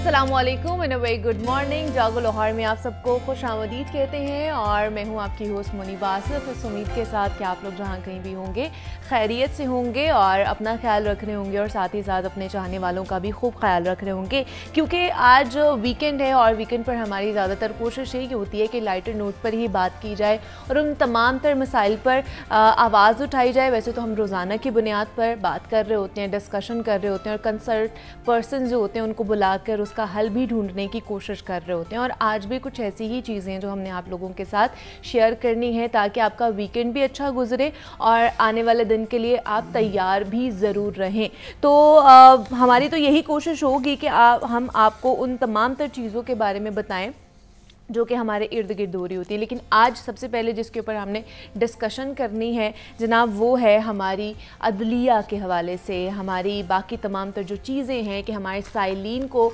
Aslam in a very good morning जागो लाहौर में आप सबको खुश आमदीद कहते हैं और मैं हूं आपकी होस्ट मुनीबा तो इस उम्मीद के साथ कि आप लोग जहां कहीं भी होंगे खैरियत से होंगे और अपना ख्याल रख रहे होंगे और साथ ही साथ अपने चाहने वालों का भी खूब ख्याल रख रहे होंगे क्योंकि आज वीकेंड है और वीकेंड पर हमारी ज़्यादातर कोशिश यही होती है कि लाइटर नोट पर ही बात की जाए और उन तमाम तर मसाइल पर आवाज़ उठाई जाए वैसे तो हम रोज़ाना की बुनियाद पर बात कर रहे होते हैं डिस्कशन कर रहे होते हैं और कंसर्ट पर्सन जो होते हैं उनको बुला कर उसका हल भी ढूंढने की कोशिश कर रहे होते हैं और आज भी कुछ ऐसी ही चीज़ें जो हमने आप लोगों के साथ शेयर करनी है ताकि आपका वीकेंड भी अच्छा गुजरे और आने वाले दिन के लिए आप तैयार भी ज़रूर रहें तो आ, हमारी तो यही कोशिश होगी कि आप हम आपको उन तमाम तर चीज़ों के बारे में बताएँ जो कि हमारे इर्द गिर्द हो रही होती है लेकिन आज सबसे पहले जिसके ऊपर हमने डिस्कशन करनी है जनाब वो है हमारी अदलिया के हवाले से हमारी बाकी तमाम तर जो चीज़ें हैं कि हमारे साइलिन को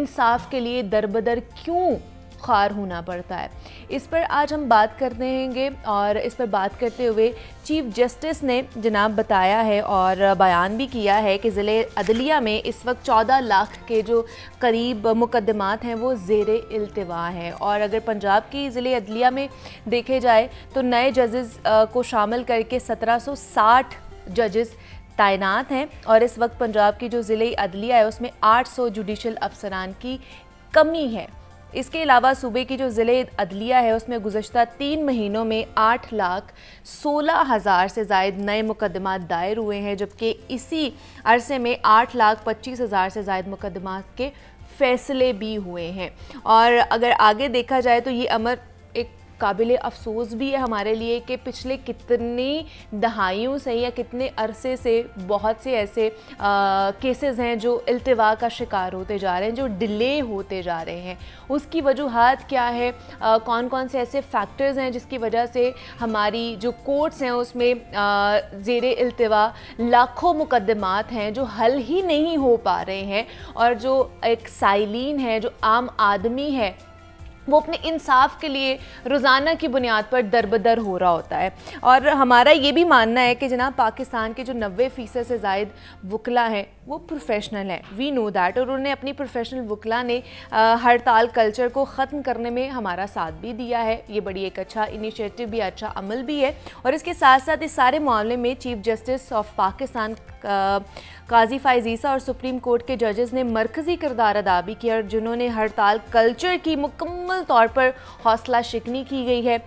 इंसाफ के लिए दरबदर क्यों ख्वार होना पड़ता है इस पर आज हम बात करते हैंगे और इस पर बात करते हुए चीफ जस्टिस ने जनाब बताया है और बयान भी किया है कि ज़िले अदलिया में इस वक्त चौदह लाख के जो करीब मुकदमात हैं वो ज़ेर अल्तवा हैं और अगर पंजाब की ज़िले अदलिया में देखे जाए तो नए जजेस को शामिल करके 1760 जजेस तैनात हैं और इस वक्त पंजाब की जो ज़िले अदलिया है उसमें 800 जुडिशल अफसरान की कमी है इसके अलावा सूबे की जो ज़िले अदलिया है उसमें गुजशत तीन महीनों में आठ लाख सोलह हज़ार से जायद नए मुकदमा दायर हुए हैं जबकि इसी अरसे में आठ लाख पच्चीस हज़ार से जायद मुकदमा के फैसले भी हुए हैं और अगर आगे देखा जाए तो ये अमर एक काबिल अफसोस भी है हमारे लिए कि पिछले कितनी दहाइयों से या कितने अरसे से बहुत से ऐसे केसेस हैं जो अल्तवा का शिकार होते जा रहे हैं जो डिले होते जा रहे हैं उसकी वजूहत क्या है आ, कौन कौन से ऐसे फैक्टर्स हैं जिसकी वजह से हमारी जो कोर्ट्स हैं उसमें ज़ेर अल्तवा लाखों मुकदमात हैं जो हल ही नहीं हो पा रहे हैं और जो एक साइलिन है जो आम आदमी है वो अपने इंसाफ के लिए रोज़ाना की बुनियाद पर दरबदर हो रहा होता है और हमारा ये भी मानना है कि जनाब पाकिस्तान के जो नबे फ़ीसद से जायद वकला हैं वो प्रोफेशनल हैं वी नो दैट और उन्हें अपनी प्रोफेशनल वकला ने हड़ताल कल्चर को ख़त्म करने में हमारा साथ भी दिया है ये बड़ी एक अच्छा इनिशिएटिव भी अच्छा अमल भी है और इसके साथ साथ इस सारे मामले में chief justice of Pakistan Qazi Faizisa और सुप्रीम कोर्ट के जजेस ने मरकजी किरदार अदा भी किया जिन्होंने हड़ताल कल्चर की मुकम्मल तौर पर हौसला शिकनी की गई है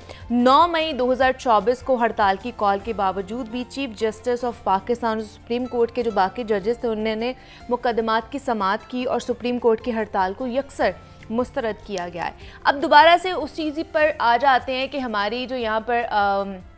9 मई 2024 को हड़ताल की कॉल के बावजूद भी चीफ जस्टिस ऑफ पाकिस्तान और सुप्रीम कोर्ट के जो बाकी जजेस थे उन्होंने मुकदमात की समात की और सुप्रीम कोर्ट की हड़ताल को यकसर मुस्तरद किया गया है अब दोबारा से उस चीज़ पर आ जाते हैं कि हमारी जो यहाँ पर आ,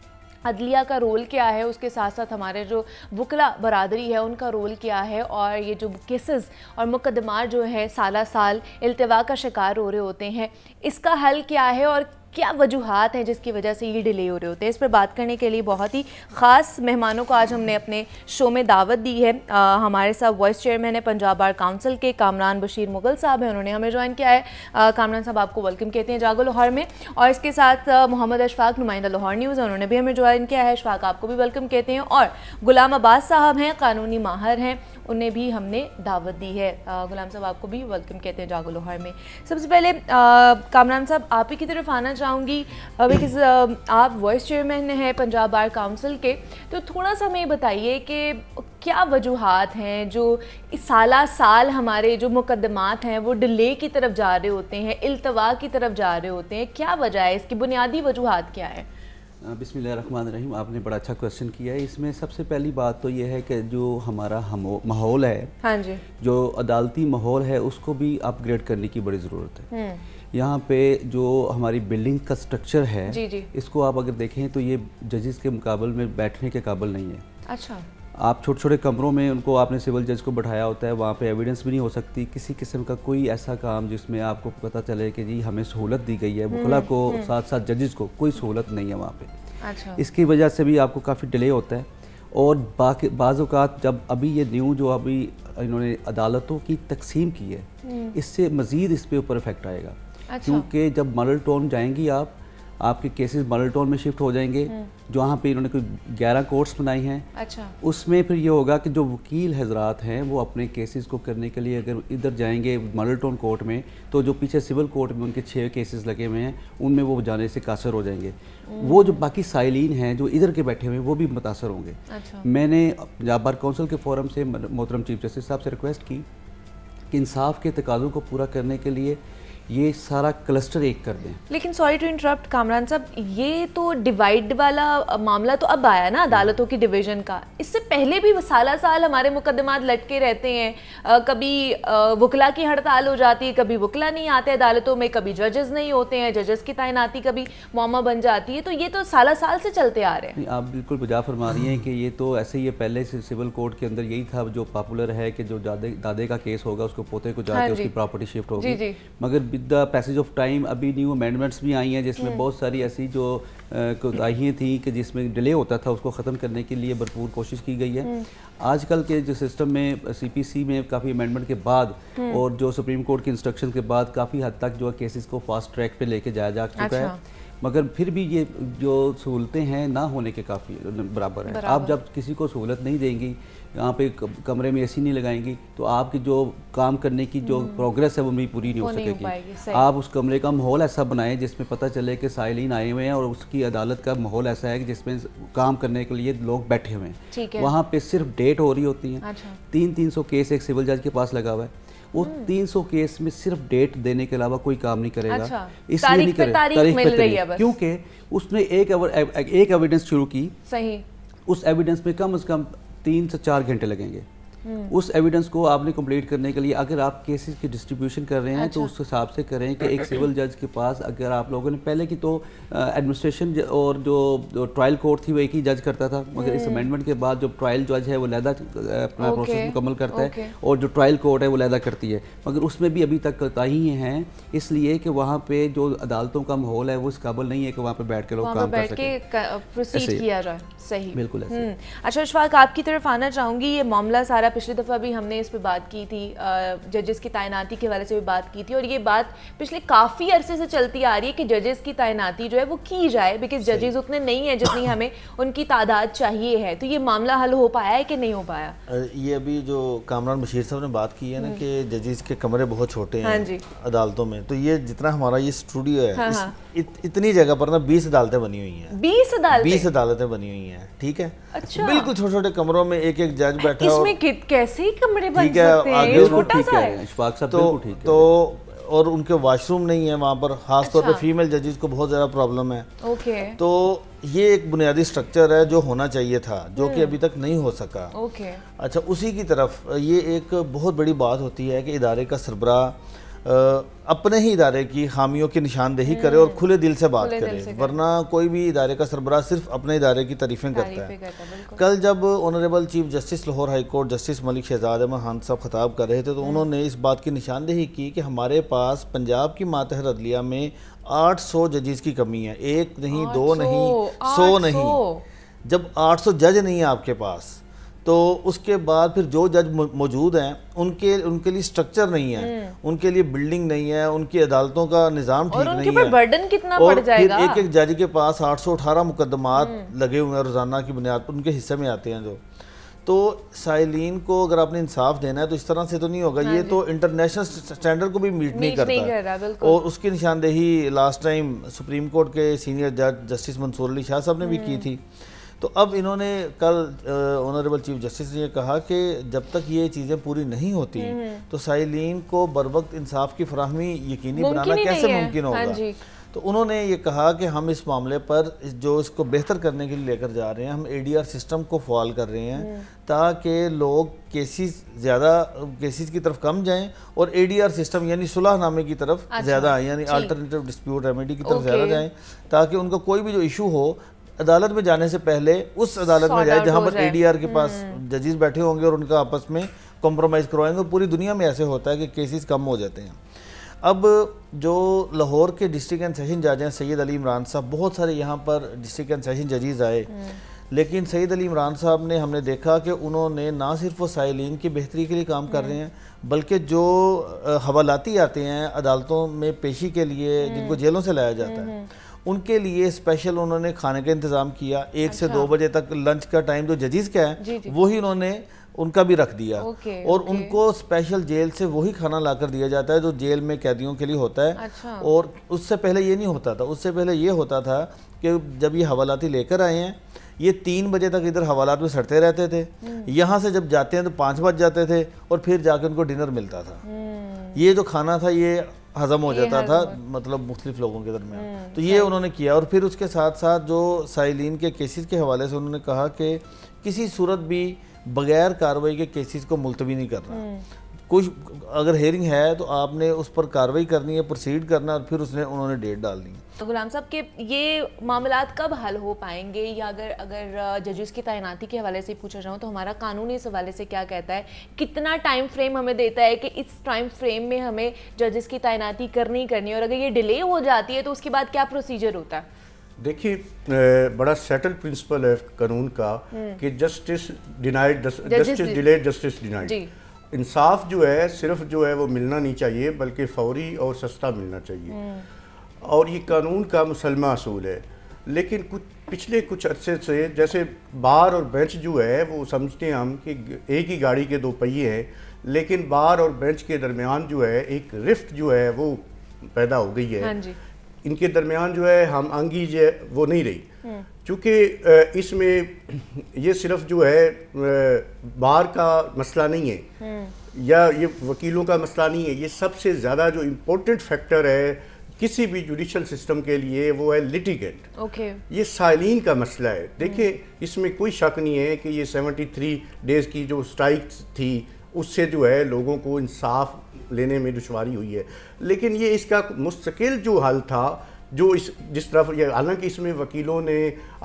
अदलिया का रोल क्या है उसके साथ साथ हमारे जो वकला बरदरी है उनका रोल क्या है और ये जो केसेस और मुकदमा जो है साला साल अल्तवा का शिकार हो रहे होते हैं इसका हल क्या है और क्या वजूहत हैं जिसकी वजह से ये डिले हो रहे होते हैं इस पर बात करने के लिए बहुत ही ख़ास मेहमानों को आज हमने अपने शो में दावत दी है आ, हमारे साथ वाइस चेयरमैन है पंजाब बार काउंसिल के कामरान बशीर मुगल साहब हैं उन्होंने हमें ज्वाइन किया है आ, कामरान साहब आपको वेलकम कहते हैं जागो लाहौर में और इसके साथ मोहम्मद अशफाक नुमाइंदा लाहौर न्यूज़ है उन्होंने भी हमें ज्वाइन किया है अशफाक आपको भी वेलकम कहते हैं और गुलाम अब्बास साहब हैं कानूनी माहर हैं उन्हें भी हमने दावत दी है गुलाम साहब आपको भी वेलकम कहते हैं जागो लाहौर में सबसे पहले कामरान साहब आप ही की तरफ आना चाहूँगी बिकॉज आप वाइस चेयरमैन हैं पंजाब बार काउंसिल के तो थोड़ा सा हमें बताइए कि क्या वजूहत हैं जो साला साल हमारे जो मुकदमात हैं वो डिले की तरफ जा रहे होते हैं अल्तवा की तरफ जा रहे होते हैं क्या वजह है इसकी बुनियादी वजूहत क्या है बिसमान रहीम आपने बड़ा अच्छा क्वेश्चन किया है इसमें सबसे पहली बात तो यह है कि जो हमारा माहौल है हाँ जी जो अदालती माहौल है उसको भी अपग्रेड करने की बड़ी ज़रूरत है हम्म। यहाँ पे जो हमारी बिल्डिंग का स्ट्रक्चर है जी जी इसको आप अगर देखें तो ये जजेस के मुकाबल में बैठने के काबल नहीं है अच्छा आप छोटे छोटे कमरों में उनको आपने सिविल जज को बैठाया होता है वहाँ पे एविडेंस भी नहीं हो सकती किसी किस्म का कोई ऐसा काम जिसमें आपको पता चले कि जी हमें सहूलत दी गई है वकला हम्म, को साथ साथ जजेस को कोई सहूलत नहीं है वहाँ पे अच्छा। इसकी वजह से भी आपको काफ़ी डिले होता है और बाकी बाज़ात जब अभी ये न्यू जो अभी इन्होंने अदालतों की तकसीम की है हम्म। इससे मज़ीद इस पर ऊपर इफेक्ट आएगा अच्छा। क्योंकि जब मरल टोन जाएंगी आप आपके केसेस मरल टोन में शिफ्ट हो जाएंगे हम्म। जहाँ पे इन्होंने कुछ ग्यारह कोर्ट्स बनाई हैं अच्छा उसमें फिर ये होगा कि जो वकील हजरात हैं वो अपने केसेस को करने के लिए अगर इधर जाएंगे मरल टोन कोर्ट में तो जो पीछे सिविल कोर्ट में उनके छः केसेस लगे हुए हैं उनमें वो जाने से कासर हो जाएंगे हम्म। वो जो बाकी साइलिन हैं जो इधर के बैठे हुए हैं वो भी मुतासर होंगे अच्छा। मैंने पंजाब बार कौंसिल के फोरम से मोहतरम चीफ जस्टिस साहब से रिक्वेस्ट की कि इंसाफ के तकाज़ों को पूरा करने के लिए ये सारा क्लस्टर एक कर दें लेकिन सॉरी टू इंटरप्ट कामरान साहब ये तो डिवाइड वाला मामला तो अब आया ना हम्म। अदालतों की डिवीजन का इससे पहले भी साल साल हमारे मुकदमात लटके रहते हैं आ, कभी आ, वकला की हड़ताल हो जाती है कभी वकला नहीं आते अदालतों में कभी जजेस नहीं होते हैं जजेस की तैनाती कभी मामा बन जाती है तो ये तो साल साल से चलते आ रहे हैं आप बिल्कुल बुझा फरमा रही हैं कि ये तो ऐसे ही पहले से सिविल कोर्ट के अंदर यही था जो पॉपुलर है कि जो दादे का केस होगा उसको पोते को जाकर हाँ उसकी प्रॉपर्टी शिफ्ट होगी मगर with the passage of time अभी न्यू अमेंडमेंट्स भी आई हैं जिसमें बहुत सारी ऐसी जो कोताहियाँ थी कि जिसमें डिले होता था उसको ख़त्म करने के लिए भरपूर कोशिश की गई है hmm. आजकल के जो सिस्टम में सीपीसी में काफ़ी अमेंडमेंट के बाद hmm. और जो सुप्रीम कोर्ट के इंस्ट्रक्शन के बाद काफ़ी हद तक जो है केसेस को फास्ट ट्रैक पे लेके जाया जा चुका है अच्छा। मगर फिर भी ये जो सहूलतें हैं ना होने के काफ़ी बराबर हैं आप जब किसी को सहूलत नहीं देंगी यहाँ पे कमरे में एसी नहीं लगाएंगी तो आपकी जो काम करने की जो हम्म। प्रोग्रेस है वो भी पूरी नहीं हो सकेगी आप उस कमरे का माहौल ऐसा बनाएं जिसमें पता चले कि साइलिन आए हुए हैं और उसकी अदालत का माहौल ऐसा है कि जिसमें काम करने के लिए लोग बैठे हुए हैं वहाँ पे सिर्फ डेट हो रही होती हैं अच्छा। तीन तीन सौ केस एक सिविल जज के पास लगा हुआ है वो 300 हम्म। केस में सिर्फ डेट देने के अलावा कोई काम नहीं करेगा अच्छा, इसलिए नहीं करेगा तारीख पे तारीख तो क्योंकि उसने एक एक एविडेंस शुरू की सही उस एविडेंस में कम अज कम तीन से चार घंटे लगेंगे हम्म। उस एविडेंस को आपने कंप्लीट करने के लिए अगर आप केसेस की डिस्ट्रीब्यूशन कर रहे हैं तो अच्छा। तो उस हिसाब से करें कि एक सिविल जज के पास अगर आप लोगों ने पहले की तो एडमिनिस्ट्रेशन और जो ट्रायल कोर्ट थी वो एक ही जज करता था मगर इस अमेंडमेंट हम्म। के बाद जो ट्रायल जज है वो लहदा अपना प्रोसेस मुकम्मल करता है और जो ट्रायल कोर्ट है वो लहदा करती है मगर उसमें भी अभी तक ही हैं इसलिए कि वहाँ पे जो अदालतों का माहौल है वो इस काबल नहीं है कि वहाँ पे बैठ के लोग काम कर सकें सही बिल्कुल ऐसे हम्म। अच्छा अशफाक आपकी तरफ आना चाहूँगी ये मामला सारा पिछली दफ़ा भी हमने इस पर बात की थी जजेस की तैनाती के हवाले से भी बात की थी और ये बात पिछले काफ़ी अरसे से चलती आ रही है कि जजेस की तैनाती जो है वो की जाए बिकॉज जजेस उतने नहीं हैं जितनी हमें उनकी तादाद चाहिए है तो ये मामला हल हो पाया है कि नहीं हो पाया ये अभी जो कामरान बशीर साहब ने बात की है ना हम्म। कि जजेस के कमरे बहुत छोटे हैं हाँ अदालतों में तो ये जितना हमारा ये स्टूडियो है हाँ, हाँ। इतनी जगह पर ना बीस अदालतें बनी हुई हैं बीस अदालत बीस अदालतें बनी हुई हैं है ठीक है अच्छा। बिल्कुल छोटे छोटे कमरों में एक एक जज बैठा इसमें कैसे ही कमरे बन सकते हैं छोटा सा है इशफाक साहब तो तो और उनके वॉशरूम नहीं है वहाँ पर खास तौर पर फीमेल जजेस को बहुत ज़्यादा प्रॉब्लम है ओके तो ये एक बुनियादी स्ट्रक्चर है जो होना चाहिए था जो कि हम्म। अभी तक नहीं हो सका ओके अच्छा उसी की तरफ ये एक बहुत बड़ी बात होती है कि इदारे का सरबरा अपने ही इदारे की खामियों की निशानदेही करे और हम्म, खुले दिल से बात करे वरना कोई भी इदारे का सरबराह सिर्फ अपने इदारे की तारीफें करता है कल जब honourable chief justice Lahore high court justice Malik Shahzad Ahmad Khan sahab खताब कर रहे थे तो हम्म। उन्होंने इस बात की निशानदेही की कि हमारे पास पंजाब की मातहर अदलिया में आठ सौ जजेस की कमी है एक नहीं दो नहीं सौ नहीं जब आठ सौ जज नहीं है आपके पास तो उसके बाद फिर जो जज मौजूद हैं उनके उनके लिए स्ट्रक्चर नहीं है हम्म। उनके लिए बिल्डिंग नहीं है उनकी अदालतों का निज़ाम ठीक नहीं है बर्डन कितना और पड़ जाएगा? फिर एक एक जज के पास 818 मुकदमात हम्म। लगे हुए हैं रोज़ाना की बुनियाद पर उनके हिस्से में आते हैं जो तो साइलिन को अगर आपने इंसाफ देना है तो इस तरह से तो नहीं होगा हाँ ये तो इंटरनेशनल स्टैंडर्ड को भी मीट नहीं करता नहीं कर और उसकी निशानदेही लास्ट टाइम सुप्रीम कोर्ट के सीनियर जज जस्टिस मंसूर अली शाह साहब ने भी की हम्म। थी तो अब इन्होंने कल ऑनरेबल चीफ जस्टिस ने कहा कि जब तक ये चीज़ें पूरी नहीं होती हम्म, हम्म। तो साइलिन को बर वक्त इंसाफ की फ्राहमी यकीनी बनाना कैसे मुमकिन हाँ होगा हाँ तो उन्होंने ये कहा कि हम इस मामले पर जो इसको बेहतर करने के लिए लेकर जा रहे हैं हम एडीआर सिस्टम को फॉल कर रहे हैं हम्म। ताकि लोग केसेस ज़्यादा केसेस की तरफ कम जाएं और एडीआर सिस्टम यानी सुलहनामे की तरफ अच्छा। ज़्यादा आए यानी अल्टरनेटिव डिस्प्यूट रेमेडी की तरफ ज़्यादा जाएं ताकि उनका कोई भी जो इशू हो अदालत में जाने से पहले उस अदालत में जाए जहाँ पर एडीआर के पास हम्म। जजेस बैठे होंगे और उनका आपस में कॉम्प्रोमाइज़ करवाएंगे और पूरी दुनिया में ऐसे होता है कि केसेस कम हो जाते हैं अब जो लाहौर के डिस्ट्रिक्ट एंड सेशन जज हैं सैयद अली इमरान साहब बहुत सारे यहाँ पर डिस्ट्रिक्ट एंड सेशन जजेस आए हम्म। लेकिन सैद अली इमरान साहब ने हमने देखा कि उन्होंने ना सिर्फ वो साइलिन की बेहतरी के लिए काम कर रहे हम्म। हैं बल्कि जो हवालाती आते हैं अदालतों में पेशी के लिए जिनको जेलों से लाया जाता है उनके लिए स्पेशल उन्होंने खाने का इंतज़ाम किया एक अच्छा। से दो अच्छा। बजे तक लंच का टाइम जो जजीज का है वही उन्होंने उनका भी रख दिया ओके, और ओके। उनको स्पेशल जेल से वही खाना लाकर दिया जाता है जो जेल में कैदियों के लिए होता है अच्छा। और उससे पहले ये नहीं होता था उससे पहले ये होता था कि जब ये हवालाती लेकर आए हैं ये तीन बजे तक इधर हवालात में सड़ते रहते थे हम्म। यहाँ से जब जाते हैं तो पाँच बज जाते थे और फिर जाके उनको डिनर मिलता था हम्म। ये जो खाना था ये हजम हो जाता था मतलब मुख्तलिफ लोगों के दरमियान हम्म, तो ये उन्होंने किया और फिर उसके साथ साथ जो साइलिन के केसेस के हवाले से उन्होंने कहा कि किसी सूरत भी बगैर कार्रवाई के केसेस को मुलतवी नहीं करना हम्म। कुछ अगर हेयरिंग है तो आपने उस पर कार्रवाई करनी है प्रोसीड करना और फिर उसने उन्होंने डेट डालनी है तो गुलाम साहब के ये मामला कब हल हो पाएंगे या अगर अगर जजेस की तैनाती के हवाले से पूछा जाऊँ तो हमारा कानून इस हवाले से क्या कहता है कितना टाइम फ्रेम हमें देता है कि इस टाइम फ्रेम में हमें जजेस की तैनाती करनी करनी है और अगर ये डिले हो जाती है तो उसके बाद क्या प्रोसीजर होता है देखिए बड़ा सेटल प्रिंसिपल है कानून का हम्म। कि justice denied justice delayed justice denied इंसाफ जो है सिर्फ जो है वो मिलना नहीं चाहिए बल्कि फौरी और सस्ता मिलना चाहिए हम्म। और ये कानून का मुसलमा असूल है लेकिन कुछ पिछले कुछ अरसे से जैसे बार और बेंच जो है वो समझते हैं हम कि एक ही गाड़ी के दो पहिए हैं लेकिन बार और बेंच के दरमियान जो है एक रिफ्ट जो है वो पैदा हो गई है हाँ जी। इनके दरमियान जो है हम अंगी जो वो नहीं रही हम्म। चूँकि इसमें ये सिर्फ जो है बार का मसला नहीं है हम्म। या ये वकीलों का मसला नहीं है ये सबसे ज़्यादा जो इम्पोर्टेंट फैक्टर है किसी भी जुडिशल सिस्टम के लिए वो है लिटिगेंट ओके okay. ये सालीन का मसला है hmm. देखिए इसमें कोई शक नहीं है कि ये 73 डेज की जो स्ट्राइक थी उससे जो है लोगों को इंसाफ लेने में दुशारी हुई है लेकिन ये इसका मुस्तकिल जो हल था जो इस जिस तरफ हालांकि इसमें वकीलों ने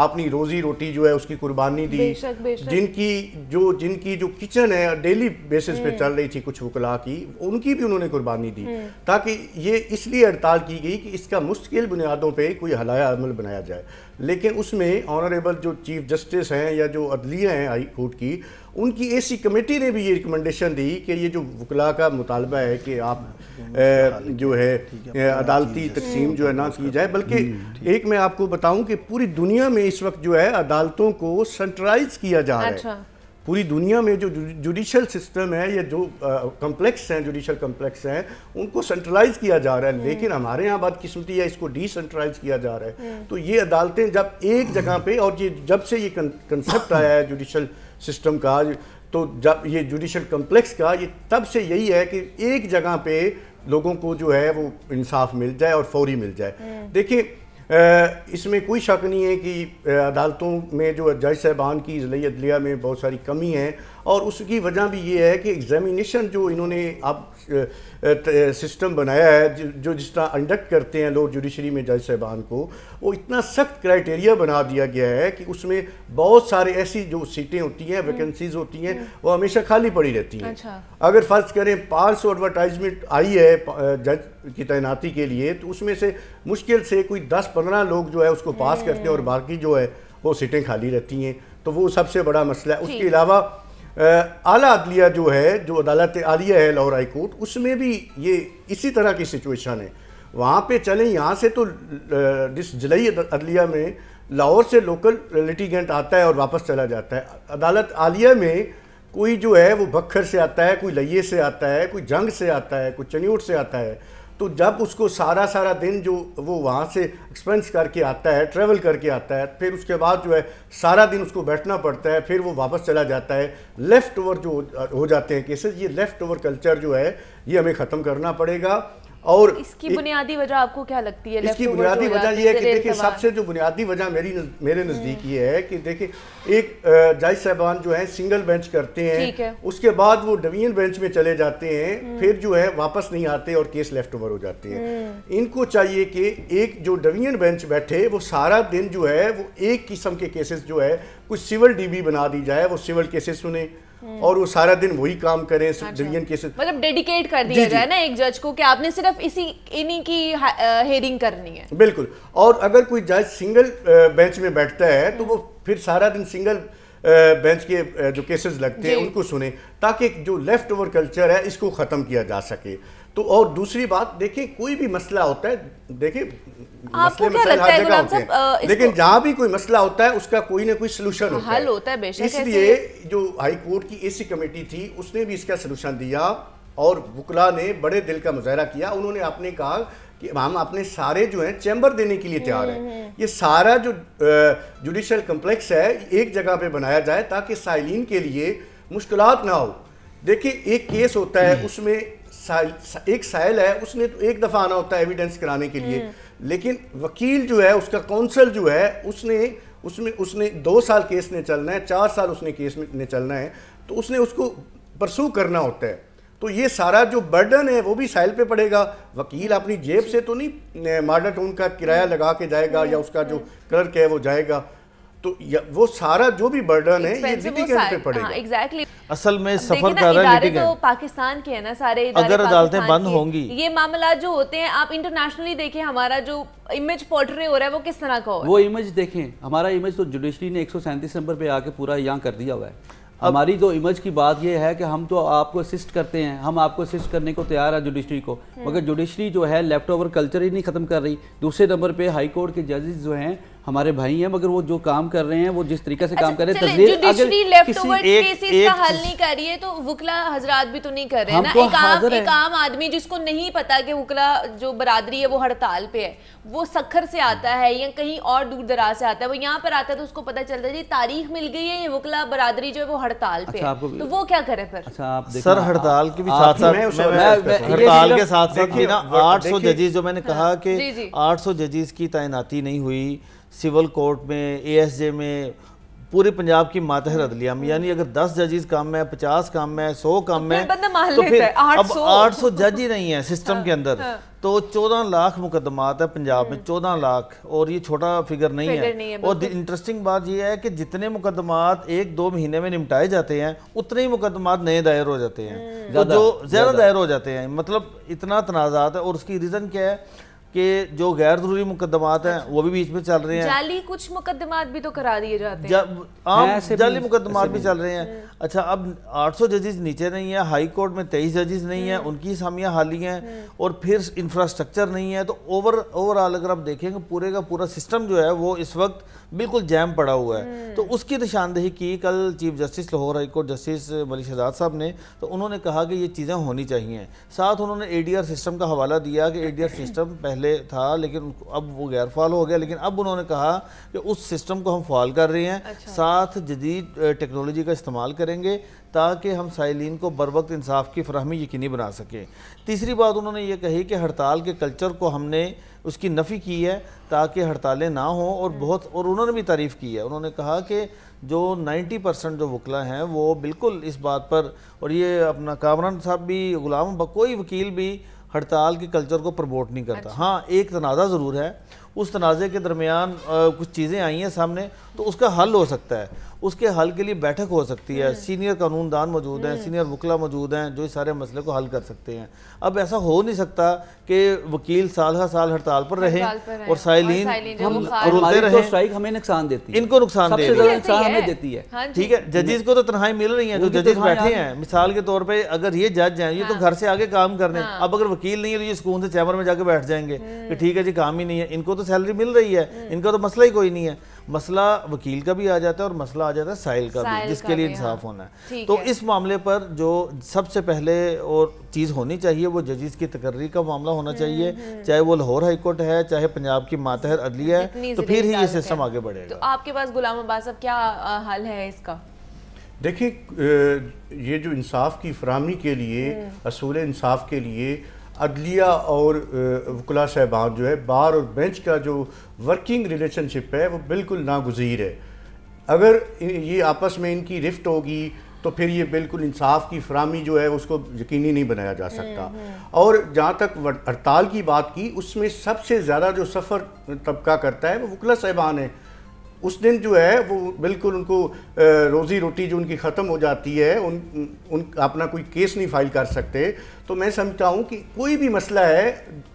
अपनी रोजी रोटी जो है उसकी कुर्बानी दी बेशक, बेशक। जिनकी जो जिनकी जो किचन है डेली बेसिस पे हम्म। चल रही थी कुछ वकला की उनकी भी उन्होंने कुर्बानी दी हम्म। ताकि ये इसलिए हड़ताल की गई कि इसका मुश्किल बुनियादों पर कोई हलाया अमल बनाया जाए लेकिन उसमें ऑनरेबल जो चीफ जस्टिस हैं या जो अदलिया हैं हाई कोर्ट की उनकी एसी कमेटी ने भी ये रिकमेंडेशन दी कि ये जो वकला का मुतालबा है कि आप ए, हम्म, जो है अदालती तकसीम जो है ना की जाए बल्कि हम्म, एक मैं आपको बताऊं कि पूरी दुनिया में इस वक्त जो है अदालतों को सेंट्रलाइज किया जा रहा है अच्छा। पूरी दुनिया में जो जुडिशल सिस्टम है या जो कम्प्लेक्स हैं जुडिशल कम्प्लेक्स हैं उनको सेंट्रलाइज किया जा रहा है हम्म। लेकिन हमारे यहाँ बात किस्मती है इसको डिसेंट्रलाइज किया जा रहा है हम्म। तो ये अदालतें जब एक जगह पे और ये जब से ये कंसेप्ट आया है जुडिशल सिस्टम का तो जब ये जुडिशल कम्प्लेक्स का ये तब से यही है कि एक जगह पे लोगों को जो है वो इंसाफ मिल जाए और फौरी मिल जाए हम्म। देखिए इसमें कोई शक नहीं है कि अदालतों में जो जज साहबान की अदलिया में बहुत सारी कमी है और उसकी वजह भी ये है कि एग्ज़ामिनेशन जो इन्होंने आप सिस्टम बनाया है जो जिस तरह अंडक्ट करते हैं लोग जुडिशरी में जज साहबान को वो इतना सख्त क्राइटेरिया बना दिया गया है कि उसमें बहुत सारे ऐसी जो सीटें होती हैं वैकेंसीज हम्म। होती हैं हम्म। वो हमेशा खाली पड़ी रहती हैं अच्छा। अगर फ़र्ज़ करें पाँच सौ एडवर्टाइजमेंट आई है जज की तैनाती के लिए तो उसमें से मुश्किल से कोई दस पंद्रह लोग जो है उसको पास करते हैं और हम्म। बाकी जो है वो सीटें खाली रहती हैं तो वो सबसे बड़ा मसला है उसके अलावा आला अदलिया जो है जो अदालत आलिया है लाहौर हाई कोर्ट उसमें भी ये इसी तरह की सिचुएशन है वहाँ पे चलें यहाँ से तो जिस जिलई अदलिया में लाहौर से लोकल लिटिगेंट आता है और वापस चला जाता है अदालत आलिया में कोई जो है वो बखर से आता है कोई लइे से आता है कोई जंग से आता है कोई चनीट से आता है तो जब उसको सारा सारा दिन जो वो वहाँ से एक्सपेंस करके आता है ट्रैवल करके आता है फिर उसके बाद जो है सारा दिन उसको बैठना पड़ता है फिर वो वापस चला जाता है लेफ़्ट ओवर जो हो जाते हैं केसेस ये लेफ़्ट ओवर कल्चर जो है ये हमें ख़त्म करना पड़ेगा और इसकी बुनियादी वजह आपको क्या लगती है इसकी बुनियादी वजह ये है कि देखिए सबसे जो बुनियादी वजह मेरी नज, मेरे हम्म। नज़दीक ये है कि देखिए एक जज साहबान जो है सिंगल बेंच करते हैं है। उसके बाद वो डिवीजन बेंच में चले जाते हैं हम्म। फिर जो है वापस नहीं आते और केस लेफ्ट ओवर हो जाते हैं हम्म। इनको चाहिए कि एक जो डिवीजन बेंच बैठे वो सारा दिन जो है वो एक किस्म के केसेस जो है कुछ सिविल डीबी बना दी जाए वो सिविल केसेस सुने हम्म। और वो सारा दिन वही काम करें डिवीजन केसेस मतलब डेडिकेट कर दिया जाए ना एक जज को कि आपने सिर्फ इसी इन्हीं की हेयरिंग करनी है बिल्कुल और अगर कोई जज सिंगल बेंच में बैठता है तो वो हम्म। फिर सारा दिन सिंगल बेंच के जो केसेस लगते हैं उनको सुने ताकि जो लेफ्ट ओवर कल्चर है इसको ख़त्म किया जा सके तो और दूसरी बात देखिए कोई भी मसला होता है देखिए मसले मसले हर जगह होते हैं लेकिन जहां भी कोई मसला होता है उसका कोई ना कोई सोल्यूशन होता हल होता है इसलिए जो हाई कोर्ट की एसी कमेटी थी उसने भी इसका सलूशन दिया और बुकला ने बड़े दिल का मुजाहरा किया उन्होंने आपने कहा कि हम अपने सारे जो हैं चैम्बर देने के लिए तैयार हैं हम्म, हम्म, हम्म। ये सारा जो जुडिशल कम्प्लेक्स है एक जगह पे बनाया जाए ताकि साइलिन के लिए मुश्किल ना हो देखिए एक केस होता है उसमें एक साहिल है उसने तो एक दफ़ा आना होता है एविडेंस कराने के लिए हम्म। लेकिन वकील जो है उसका कौंसल जो है उसने उसमें उसने दो साल केस ने चलना है चार साल उसने केस में चलना है तो उसने उसको परसू करना होता है तो ये सारा जो बर्डन है वो भी साइल पे पड़ेगा वकील अपनी जेब से तो नहीं मार्डर टून का किराया हम्म। लगा के जाएगा या हम्म। उसका जो क्लर्क है वो जाएगा तो वो सारा जो भी बर्डन है ये निटी पे पड़ेगा एग्जैक्टली हाँ, exactly. असल में सफर कर रहा है तो पाकिस्तान के है ना सारे अगर अदालतें बंद होंगी ये मामला जो होते हैं आप इंटरनेशनली देखें हमारा जो इमेज पोर्ट्रे हो रहा है वो किस तरह का हो वो इमेज देखें हमारा इमेज तो जुडिशरी ने एक नंबर पे आके पूरा यहाँ कर दिया हुआ है हमारी तो इमेज की बात यह है कि हम तो आपको असिस्ट करते हैं हम आपको असिस्ट करने को तैयार है जुडिशरी को हम्म। मगर जुडिशरी जो है लेफ्ट ओवर कल्चर ही नहीं ख़त्म कर रही दूसरे नंबर पे हाई कोर्ट के जजेस जो हैं हमारे भाई हैं मगर वो जो काम कर रहे हैं वो जिस तरीके से काम अच्छा, कर रहे हैं अगर किसी एक, एक, का हल नहीं कर रही है तो वकला हजरात भी तो नहीं कर रहे ना एक आम एक आम आदमी जिसको नहीं पता कि वकला जो बरादरी है वो हड़ताल पे है वो सखर से आता है या कहीं और दूर दराज से आता है वो यहाँ पर आता है तो उसको पता चलता है तारीख मिल गई है ये वकला बरादरी जो है वो हड़ताल पे अच्छा, तो वो क्या करे फिर अच्छा, सर हड़ताल के साथ हड़ताल के साथ आठ सौ जजीज जो मैंने कहा कि आठ सौ जजीज की तैनाती नहीं हुई सिविल कोर्ट में एएसजे में पूरे पंजाब की मातहर अदलिया में यानी अगर 10 जजेस काम है 50 काम है 100 काम है तो फिर तो अब 800 जज ही नहीं है सिस्टम हाँ, के अंदर हाँ। तो 14 लाख मुकदमात है पंजाब में 14 हम्म। लाख और ये छोटा फिगर नहीं फिगर है, नहीं है और इंटरेस्टिंग बात ये है कि जितने मुकदमात एक दो महीने में निपटाए जाते हैं उतने ही मुकदमात नए दायर हो जाते हैं हम्म। तो जो ज़्यादा दायर हो जाते हैं मतलब इतना तनाजात है और उसकी रीज़न क्या है कि जो गैर जरूरी मुकदमात हैं वो भी बीच में चल रहे हैं जाली कुछ मुकदमात भी तो करा दिए जाते हैं आम जाली मुकदमात भी चल रहे हैं अच्छा अब 800 जजेस नीचे नहीं है हाई कोर्ट में 23 जजेस नहीं है हम्म। उनकी सामियाँ हाली हैं हम्म। और फिर इंफ्रास्ट्रक्चर नहीं है तो ओवर ओवरऑल अगर आप देखेंगे पूरे का पूरा सिस्टम जो है वो इस वक्त बिल्कुल जैम पड़ा हुआ है हम्म। तो उसकी निशानदेही की कल chief justice Lahore high court justice Malik Shahzad sahab ने तो उन्होंने कहा कि ये चीज़ें होनी चाहिए साथ उन्होंने ए सिस्टम का हवाला दिया कि ए सिस्टम पहले था लेकिन अब वो गैर फाल हो गया लेकिन अब उन्होंने कहा कि उस सिस्टम को हम फॉल कर रहे हैं अच्छा। साथ जदीद टेक्नोलॉजी का इस्तेमाल करेंगे ताकि हम साइलिन को बर वक्त इंसाफ की फ्राहमी यकीनी बना सकें तीसरी बात उन्होंने ये कही कि हड़ताल के कल्चर को हमने उसकी नफ़ी की है ताकि हड़तालें ना हों और हम्म। बहुत और उन्होंने भी तारीफ़ की है उन्होंने कहा कि जो 90 परसेंट जो वकला हैं वो बिल्कुल इस बात पर और ये अपना कामरान साहब भी गुलाम कोई वकील भी हड़ताल के कल्चर को प्रमोट नहीं करता अच्छा। हाँ एक तनाज़ा ज़रूर है उस तनाज़े के दरमियान कुछ चीज़ें आई हैं सामने तो उसका हल हो सकता है उसके हल के लिए बैठक हो सकती है हम्म। सीनियर कानूनदान मौजूद हैं हम्म। सीनियर वकला मौजूद हैं जो इस सारे मसले को हल कर सकते हैं अब ऐसा हो नहीं सकता कि वकील साल हर साल हड़ताल पर रहे और साइलिन रोते तो रहे हमें नुकसान देती है इनको नुकसान देती है हाँ ठीक है जजेज को तो तनहाई मिल रही है जो तो जजेज बैठे हैं मिसाल के तौर पर अगर ये जज हैं ये तो हाँ। घर से आगे काम करने हाँ। अब अगर वकील नहीं है तो ये सुकून से चैम्बर में जाके बैठ जाएंगे कि हम्म। ठीक है जी काम ही नहीं है इनको तो सैलरी मिल रही है इनका तो मसला ही कोई नहीं है मसला वकील का भी आ जाता है और मसला आ जाता है साहिल का भी जिसके लिए हाँ। इंसाफ होना है तो इस मामले पर जो सबसे पहले और चीज़ होनी चाहिए वो जजिस की तकर्री का मामला होना हम्म, चाहिए हम्म। चाहे वो लाहौर हाईकोर्ट है चाहे पंजाब की मातहर अदली है तो फिर ही ये सिस्टम आगे बढ़ेगा तो आपके पास गुलाम अब्बास अब क्या हल है इसका देखिए ये जो इंसाफ की फरहमी के लिए हम्म। असूल इंसाफ के लिए अदलिया और वकला साहबान जो है बार और बेंच का जो वर्किंग रिलेशनशिप है वो बिल्कुल नागजीर है अगर ये आपस में इनकी रिफ्ट होगी तो फिर ये बिल्कुल इंसाफ की फ्राहमी जो है उसको यकीनी नहीं बनाया जा सकता हम्म, हम्म। और जहाँ तक हड़ताल की बात की उसमें सबसे ज़्यादा जो सफ़र तबका करता है वो वकला साहबान है उस दिन जो है वो बिल्कुल उनको रोज़ी रोटी जो उनकी ख़त्म हो जाती है उन उन अपना कोई केस नहीं फाइल कर सकते तो मैं समझता हूँ कि कोई भी मसला है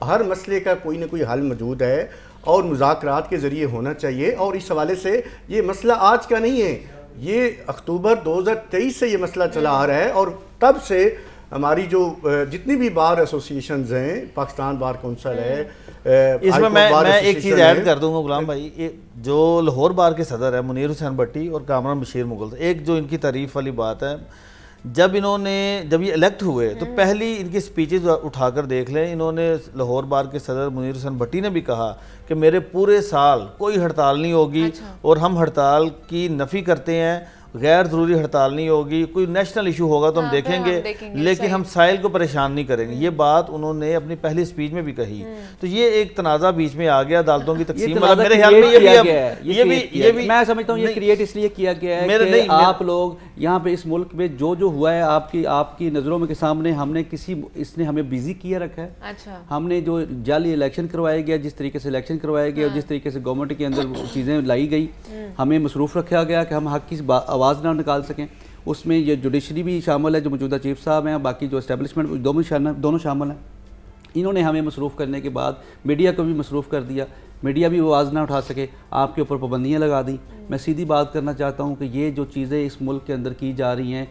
हर मसले का कोई ना कोई हल मौजूद है और मुजाकरात के ज़रिए होना चाहिए और इस हवाले से ये मसला आज का नहीं है ये अक्टूबर 2023 से ये मसला चला आ रहा है और तब से हमारी जो जितनी भी बार एसोसिएशन हैं पाकिस्तान बार कौंसल है इसमें मैं मैं एक चीज़ ऐड कर दूंगा गुलाम भाई जो लाहौर बार के सदर है मुनीर हुसैन भट्टी और कामरान बशीर मुगल तो एक जो इनकी तारीफ वाली बात है जब इन्होंने जब ये इलेक्ट हुए तो हम्म। पहली इनकी स्पीचेस उठाकर देख लें इन्होंने लाहौर बार के सदर मुनीर हुसैन भट्टी ने भी कहा कि मेरे पूरे साल कोई हड़ताल नहीं होगी अच्छा। और हम हड़ताल की नफ़ी करते हैं गैर ज़रूरी हड़ताल नहीं होगी कोई नेशनल इशू होगा तो हम हाँ, तो देखेंगे, लेकिन हम साइल को परेशान नहीं करेंगे ये हम्म। बात उन्होंने अपनी पहली स्पीच में भी कही हम्म। तो ये एक तनाज़ा बीच में आ गया अदालतों की तकसीम मतलब मेरे ख्याल में ये भी ये भी ये भी मैं समझता हूँ ये क्रिएट इसलिए किया गया है मेरे नहीं आप लोग यहाँ पे इस मुल्क में जो जो हुआ है आपकी आपकी नज़रों में के सामने हमने किसी इसने हमें बिजी किया रखा है अच्छा हमने जो जाली इलेक्शन करवाया गया जिस तरीके से इलेक्शन करवाया गया जिस तरीके से गवर्नमेंट के अंदर चीज़ें लाई गई हम्म। हमें मसरूफ़ रखा गया कि हम हक की आवाज़ ना निकाल सकें उसमें ये जुडिशरी भी शामिल है जो मौजूदा चीफ साहब हैं बाकी जो इस्टेबलिशमेंट दोनों दोनों शामिल हैं इन्होंने हमें मसरूफ़ करने के बाद मीडिया को भी मसरूफ़ कर दिया मीडिया भी आवाज़ ना उठा सके आपके ऊपर पाबंदियाँ लगा दी मैं सीधी बात करना चाहता हूँ कि ये जो चीज़ें इस मुल्क के अंदर की जा रही हैं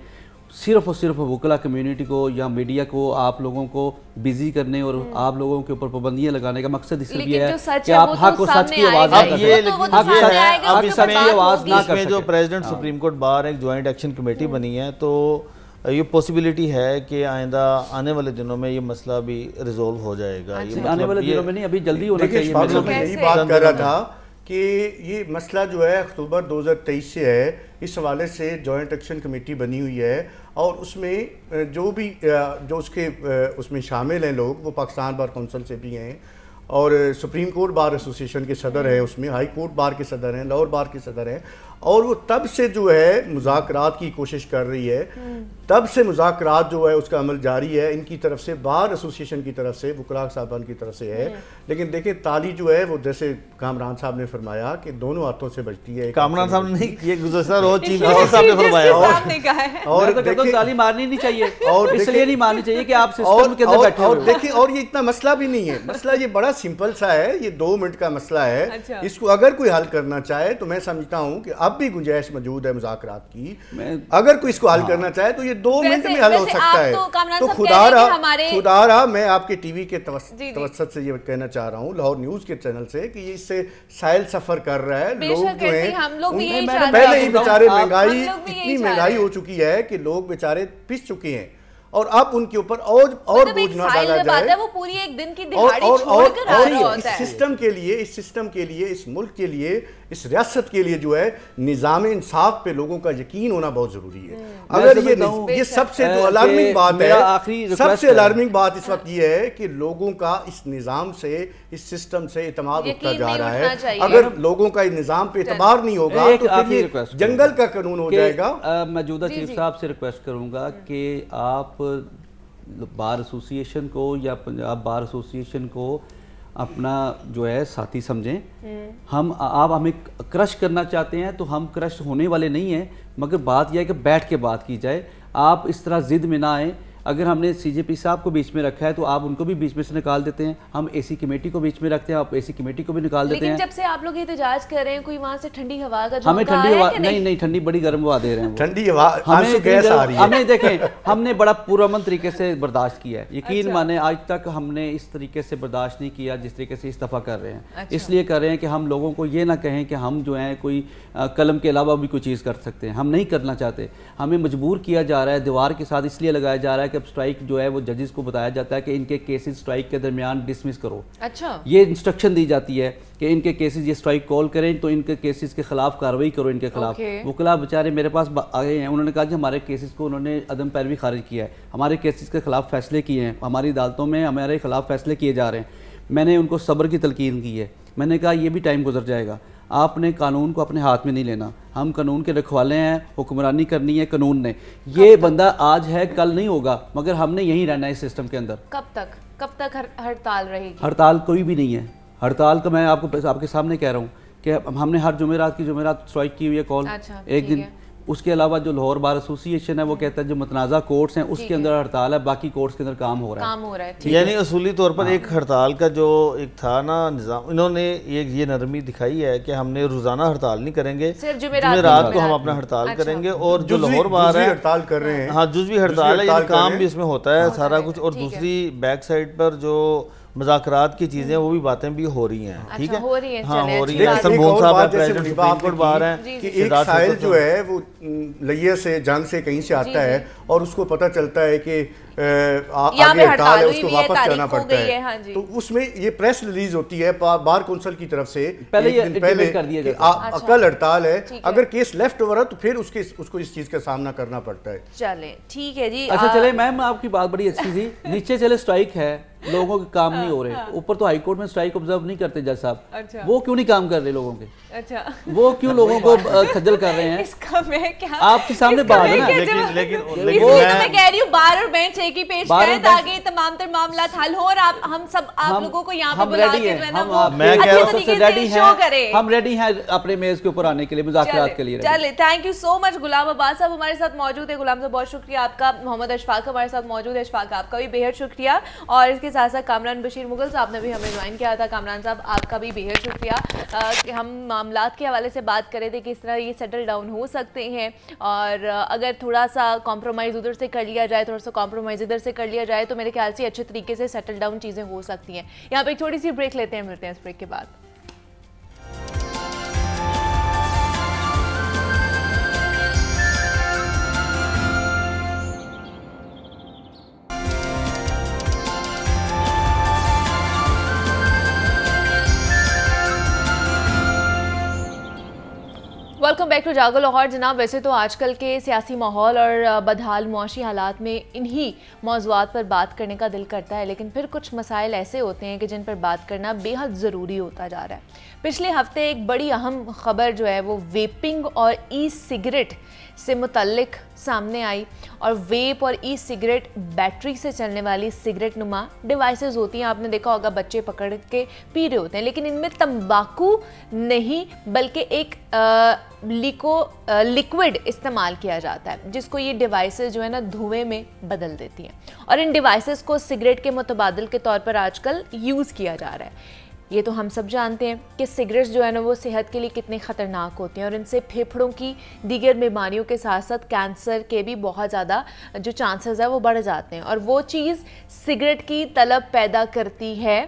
सिर्फ और सिर्फ वकला कम्युनिटी को या मीडिया को आप लोगों को बिजी करने और हम्म। आप लोगों के ऊपर पाबंदियां लगाने का मकसद इसलिए है कि आप हक तो और सच की तो आवाज ना जो प्रेसिडेंट सुप्रीम कोर्ट बार एक ज्वाइंट एक्शन कमेटी बनी है तो ये पॉसिबिलिटी है कि आइंदा आने वाले दिनों में ये मसला भी रिजोल्व हो जाएगा ये अच्छा, मतलब आने वाले दिनों में नहीं अभी जल्दी होना के यही बात कर रहा था कि ये मसला जो है अक्टूबर 2023 से है इस हवाले से जॉइंट एक्शन कमेटी बनी हुई है और उसमें जो भी जो उसके उसमें शामिल हैं लोग वो पाकिस्तान बार कौंसिल से भी हैं और सुप्रीम कोर्ट बार एसोसिएशन के सदर हम्म। हैं उसमें हाई कोर्ट बार के सदर हैं लाहौर बार के सदर हैं और वो तब से जो है मुजाकरात की कोशिश कर रही है तब से मुजाकरात जो है उसका अमल जारी है इनकी तरफ से बार एसोसिएशन की तरफ से वकरा साहबान की तरफ से है लेकिन देखें ताली जो है वो जैसे कामरान साहब ने फरमाया कि दोनों हाथों से बचती है कामरान साहब ने ये चीफ साहब ने फरमाया और तो ताली मारनी नहीं चाहिए और इसलिए नहीं मारनी चाहिए कि आप और देखिए और ये इतना मसला भी नहीं है मसला ये बड़ा सिंपल सा है ये दो मिनट का मसला है अच्छा। इसको अगर कोई हल करना चाहे तो मैं समझता हूँ कि अब अब भी गुंजाइश मौजूद है मुजाकर की अगर कोई इसको हल हाँ। करना चाहे तो ये दो मिनट में हल हो सकता है तो, तो खुदा रहा खुदा रहा मैं आपके टीवी के तवसत से ये कहना चाह रहा हूँ लाहौर न्यूज के चैनल से कि ये इससे साइल सफर कर रहा है लोग जो है पहले ही बेचारे महंगाई इतनी महंगाई हो चुकी है कि लोग बेचारे पिस चुके हैं और अब उनके ऊपर और और मतलब बोझ ना डाला जाए वो पूरी एक दिन की और, और, और, और इस सिस्टम के लिए इस सिस्टम के लिए इस मुल्क के लिए इस रियासत के लिए जो है निज़ाम इंसाफ पे लोगों का यकीन होना बहुत ज़रूरी है हम्म। अगर ये ये सबसे जो तो अलार्मिंग बात है सबसे अलार्मिंग बात इस वक्त हाँ। ये है कि लोगों का इस निज़ाम से इस सिस्टम से इतमाद उठता जा रहा है अगर लोगों का इस निज़ाम पे इतबार नहीं होगा तो फिर जंगल का कानून हो जाएगा मौजूदा चीफ साहब से रिक्वेस्ट करूंगा हम्म। कि आप बार एसोसिएशन को या पंजाब बार एसोसिएशन को अपना जो है साथी समझें हम्म। हम आप हमें क्रश करना चाहते हैं तो हम क्रश होने वाले नहीं हैं मगर बात यह है कि बैठ के बात की जाए आप इस तरह ज़िद में ना आएँ अगर हमने सीजेपी साहब को बीच में रखा है तो आप उनको भी बीच में से निकाल देते हैं हम एसी कमेटी को बीच में रखते हैं आप एसी कमेटी को भी निकाल देते हैं जब से आप लोग एहतजाज कर रहे हैं कोई वहाँ से ठंडी हवा का हमें ठंडी हवा नहीं नहीं ठंडी बड़ी गर्म हवा दे रहे हैं ठंडी हवा हमें तो है हमें देखें हमने बड़ा पूरमन तरीके से बर्दाश्त किया है यकीन अच्छा। माने आज तक हमने इस तरीके से बर्दाश्त नहीं किया जिस तरीके से इस्तीफा कर रहे हैं अच्छा। इसलिए कर रहे हैं कि हम लोगों को ये ना कहें कि हम जो है कोई कलम के अलावा भी कोई चीज़ कर सकते हैं हम नहीं करना चाहते हमें मजबूर किया जा रहा है दीवार के साथ इसलिए लगाया जा रहा है कि अब स्ट्राइक जो है वो जजेस को बताया जाता है कि इनके केसेस स्ट्राइक के दरमियान डिसमिस करो अच्छा ये इंस्ट्रक्शन दी जाती है कि इनके केसेस ये स्ट्राइक कॉल करें तो इनके केसेस के खिलाफ कार्रवाई करो इनके खिलाफ वकला बेचारे मेरे पास आ गए हैं उन्होंने कहा कि हमारे केसेस को उन्होंने अदम पैरवी खारिज किया है हमारे केसेस के खिलाफ फैसले किए हैं हमारी अदालतों में हमारे खिलाफ फैसले किए जा रहे हैं मैंने उनको सब्र की तलकीन की है मैंने कहा यह भी टाइम गुजर जाएगा आपने कानून को अपने हाथ में नहीं लेना हम कानून के रखवाले हैं हुक्मरानी करनी है कानून ने ये बंदा आज है कल नहीं होगा मगर हमने यहीं रहना है इस सिस्टम के अंदर कब तक कब तक हड़ताल रहेगी हड़ताल कोई भी नहीं है हड़ताल का मैं आपको आपके सामने कह रहा हूँ कि हमने हर जुमेरात की जुमेरात स्ट्राइक की हुई है कॉल अच्छा, एक दिन उसके अलावा जो लाहौर बार एसोसिएशन है वो कहता है जो मतनाज़ा कोर्ट्स हैं उसके अंदर हड़ताल है बाकी कोर्ट्स के अंदर काम हो रहा है काम हो रहा है यानी असूली तौर पर हाँ। एक हड़ताल का जो एक था ना निज़ाम इन्होंने एक ये नरमी दिखाई है कि हमने रोज़ाना हड़ताल नहीं करेंगे रात को हम अपना हड़ताल अच्छा। करेंगे और जो लाहौर बार है हड़ताल कर रहे हैं हाँ जुजवी हड़ताल है काम भी इसमें होता है सारा कुछ और दूसरी बैक साइड पर जो मजाक की चीज़ें वो भी बातें भी हो रही हैं अच्छा, ठीक है हो रही है हाँ हो रही है बाहर हैं कि एक जो है वो लिया से जंग से कहीं से आता है और उसको पता चलता है कि आगे हड़ताल है उसको वापस करना पड़ता है हाँ तो उसमें ये प्रेस रिलीज होती है बार काउंसिल की तरफ से पहले ये पहले कर दिया जाता अच्छा। कल हड़ताल है अगर केस लेफ्ट ओवर है तो फिर उसके उसको इस चीज का सामना करना पड़ता है चले ठीक है जी अच्छा चले मैम आपकी बात बड़ी अच्छी थी नीचे चले स्ट्राइक है लोगों के काम नहीं हो रहे हाँ, हाँ। ऊपर तो हाईकोर्ट में स्ट्राइक ऑब्जर्व नहीं करते जज साहब अच्छा। वो क्यों नहीं काम कर रहे लोगों के अच्छा वो क्यों लोगों को खजल कर रहे हैं आपके सामने बात है ना लेकिन तो बार और हम रेडी हैं अपने मेज के ऊपर आने के लिए मुजाकरात के लिए चले thank you so much Ghulam Abbas sahab हमारे साथ मौजूद है गुलाम साहब बहुत शुक्रिया आपका मोहम्मद अशफाक हमारे साथ मौजूद है अशफाक आपका भी बेहद शुक्रिया और इसके साथ साथ कामरान बशीर मुगल साहब ने भी हमें ज्वाइन किया था कामरान साहब आपका भी बेहद शुक्रिया हम मामला के हवाले से बात करें थे किस तरह ये सेटल डाउन हो सकते हैं और अगर थोड़ा सा कॉम्प्रोमाइज़ उधर से कर लिया जाए थोड़ा सा कॉम्प्रोमाइज़ इधर से कर लिया जाए तो मेरे ख्याल से अच्छे तरीके से सेटल डाउन चीज़ें हो सकती हैं यहाँ पर एक थोड़ी सी ब्रेक लेते हैं मिलते हैं इस ब्रेक के बाद वेलकम बैक टू जागो लाहौर जनाब वैसे तो आजकल के सियासी माहौल और बदहाल मुआशी हालात में इन्हीं मौजूद पर बात करने का दिल करता है लेकिन फिर कुछ मसाइल ऐसे होते हैं कि जिन पर बात करना बेहद ज़रूरी होता जा रहा है पिछले हफ्ते एक बड़ी अहम खबर जो है वो वेपिंग और ई सिगरेट से मुतलक सामने आई और वेप और ई सिगरेट बैटरी से चलने वाली सिगरेट नुमा डिवाइसेस होती हैं आपने देखा होगा बच्चे पकड़ के पी रहे होते हैं लेकिन इनमें तंबाकू नहीं बल्कि एक लिको लिक्विड इस्तेमाल किया जाता है जिसको ये डिवाइसेस जो है ना धुएं में बदल देती हैं और इन डिवाइसेस को सिगरेट के मुतबादल के तौर पर आजकल यूज़ किया जा रहा है ये तो हम सब जानते हैं कि सिगरेट्स जो है ना वो सेहत के लिए कितने ख़तरनाक होते हैं और इनसे फेफड़ों की दीगर बीमारियों के साथ साथ कैंसर के भी बहुत ज़्यादा जो चांसेस है वो बढ़ जाते हैं और वो चीज़ सिगरेट की तलब पैदा करती है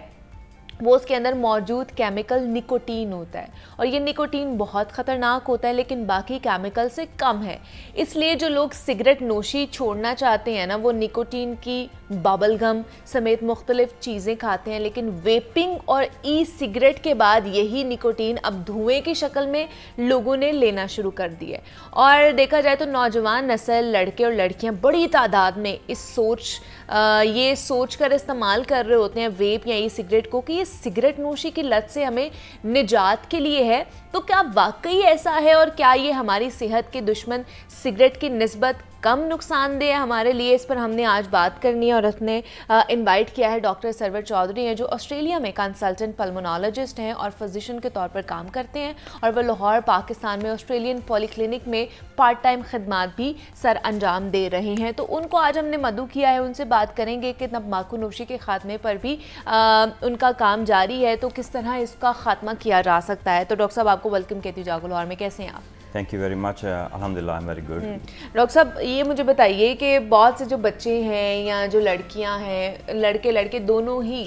वो उसके अंदर मौजूद केमिकल निकोटीन होता है और ये निकोटीन बहुत ख़तरनाक होता है लेकिन बाकी केमिकल से कम है इसलिए जो लोग सिगरेट नोशी छोड़ना चाहते हैं ना वो निकोटीन की बबल गम समेत मुख्तलिफ चीज़ें खाते हैं लेकिन वेपिंग और ई सिगरेट के बाद यही निकोटीन अब धुएँ की शक्ल में लोगों ने लेना शुरू कर दिया और देखा जाए तो नौजवान नस्ल लड़के और लड़कियाँ बड़ी तादाद में इस सोच आ, ये सोच कर इस्तेमाल कर रहे होते हैं वेप या ई सिगरेट को कि सिगरेट नोशी की लत से हमें निजात के लिए है तो क्या वाकई ऐसा है और क्या ये हमारी सेहत के दुश्मन सिगरेट की नस्बत कम नुकसानदेह हमारे लिए इस पर हमने आज बात करनी है और उसने इनवाइट किया है डॉक्टर सरवर चौधरी हैं जो ऑस्ट्रेलिया में कंसल्टेंट पल्मोनोलॉजिस्ट हैं और फिजिशियन के तौर पर काम करते हैं और वह लाहौर पाकिस्तान में ऑस्ट्रेलियन पॉलीक्लिनिक में पार्ट टाइम खदमात भी सर अंजाम दे रहे हैं तो उनको आज हमने मधु किया है उनसे बात करेंगे कि तम्बाकू नोशी के खात्मे पर भी आ, उनका काम जारी है तो किस तरह इसका खात्मा किया जा सकता है तो डॉक्टर साहब आपको वेलकम कहती हूँ जागो लाहौर में कैसे हैं आप थैंक यू वेरी मच अलहमदिल्ला am very good doctor sahab ये मुझे बताइए कि बहुत से जो बच्चे हैं या जो लड़कियां हैं लड़के लड़के दोनों ही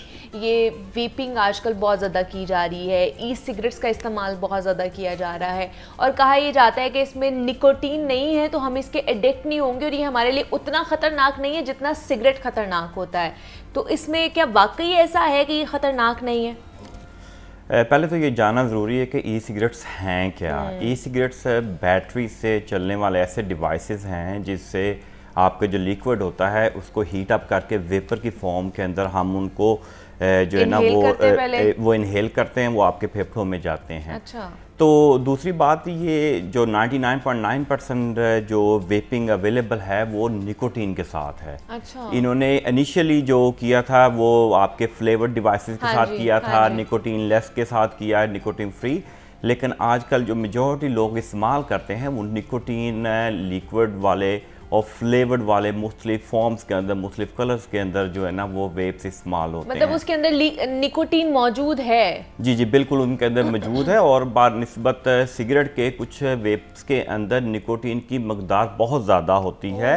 ये वेपिंग आजकल बहुत ज़्यादा की जा रही है ई सिगरेट्स का इस्तेमाल बहुत ज़्यादा किया जा रहा है और कहा यह जाता है कि इसमें निकोटीन नहीं है तो हम इसके एडिक्ट नहीं होंगे और ये हमारे लिए उतना ख़तरनाक नहीं है जितना सिगरेट ख़तरनाक होता है तो इसमें क्या वाकई ऐसा है कि ये ख़तरनाक नहीं है पहले तो ये जानना ज़रूरी है कि ई सिगरेट्स हैं क्या ई हम्म। सिगरेट्स बैटरी से चलने वाले ऐसे डिवाइसेस हैं जिससे आपका जो लिक्विड होता है उसको हीट अप करके वेपर की फॉर्म के अंदर हम उनको जो है ना वो वो इनहेल करते हैं वो आपके फेफड़ों में जाते हैं अच्छा तो दूसरी बात ये जो 99.9 परसेंट जो वेपिंग अवेलेबल है वो निकोटीन के साथ है अच्छा। इन्होंने इनिशियली जो किया था वो आपके फ्लेवर्ड डिवाइसेस के हाँ साथ किया हाँ था निकोटीन लेस के साथ किया है निकोटीन फ्री लेकिन आजकल जो मेजोरिटी लोग इस्तेमाल करते हैं वो निकोटीन लिक्विड वाले और फ्लेवर्ड वाले मुख्तलिफ फॉर्म्स के अंदर मुख्तलिफ कलर्स के अंदर जो है ना वो वेब्स इस्तेमाल होते मतलब हैं उसके अंदर निकोटीन मौजूद है जी जी बिल्कुल उनके अंदर मौजूद है और बार नस्बत सिगरेट के कुछ वेब्स के अंदर निकोटीन की मकदार बहुत ज़्यादा होती है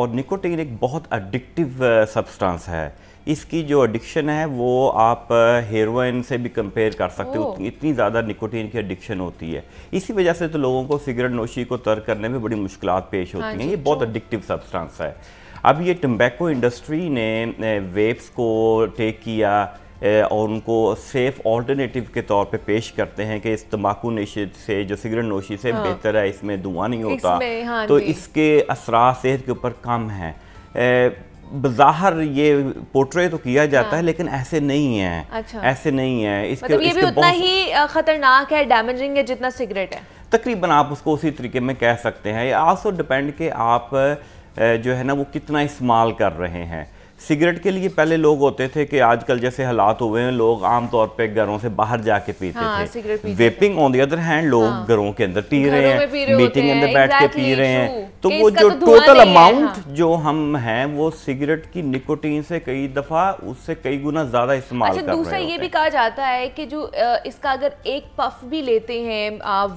और निकोटीन एक बहुत अडिक्टिव सब्सटेंस है इसकी जो एडिक्शन है वो आप हेरोइन से भी कंपेयर कर सकते हो इतनी ज़्यादा निकोटीन की एडिक्शन होती है इसी वजह से तो लोगों को सिगरेट नोशी को तर्क करने में बड़ी मुश्किल पेश होती हाँ हैं ये बहुत एडिक्टिव सब्सटेंस है अब ये टम्बैको इंडस्ट्री ने वेप्स को टेक किया और उनको सेफ ऑल्टरनेटिव के तौर पे पेश करते हैं कि इस तम्बाकू नशी से जो सिगरेट नोशी से हाँ। बेहतर है इसमें धुआं नहीं होता हाँ तो इसके असरा सेहत के ऊपर कम है बाहर ये पोर्ट्रे तो किया जाता हाँ। है लेकिन ऐसे नहीं है अच्छा। ऐसे नहीं है इसके मतलब ये इसके भी उतना ही खतरनाक है डैमेजिंग है जितना सिगरेट है तकरीबन आप उसको उसी तरीके में कह सकते हैं आल्सो डिपेंड के आप जो है ना वो कितना इस्तेमाल कर रहे हैं सिगरेट के लिए पहले लोग होते थे कि आजकल जैसे हालात हुए हैं लोग आमतौर पे घरों से बाहर जाके पीते हाँ, थे पीते vaping on the other hand लोग हाँ, घरों के अंदर पी रहे हैं मीटिंग अंदर बैठ के पी रहे हैं तो वो जो टोटल तो अमाउंट हाँ। जो हम हैं वो सिगरेट की निकोटीन से कई दफा उससे कई गुना ज्यादा इस्तेमाल अच्छा, दूसरा ये भी कहा जाता है की जो इसका अगर एक पफ भी लेते हैं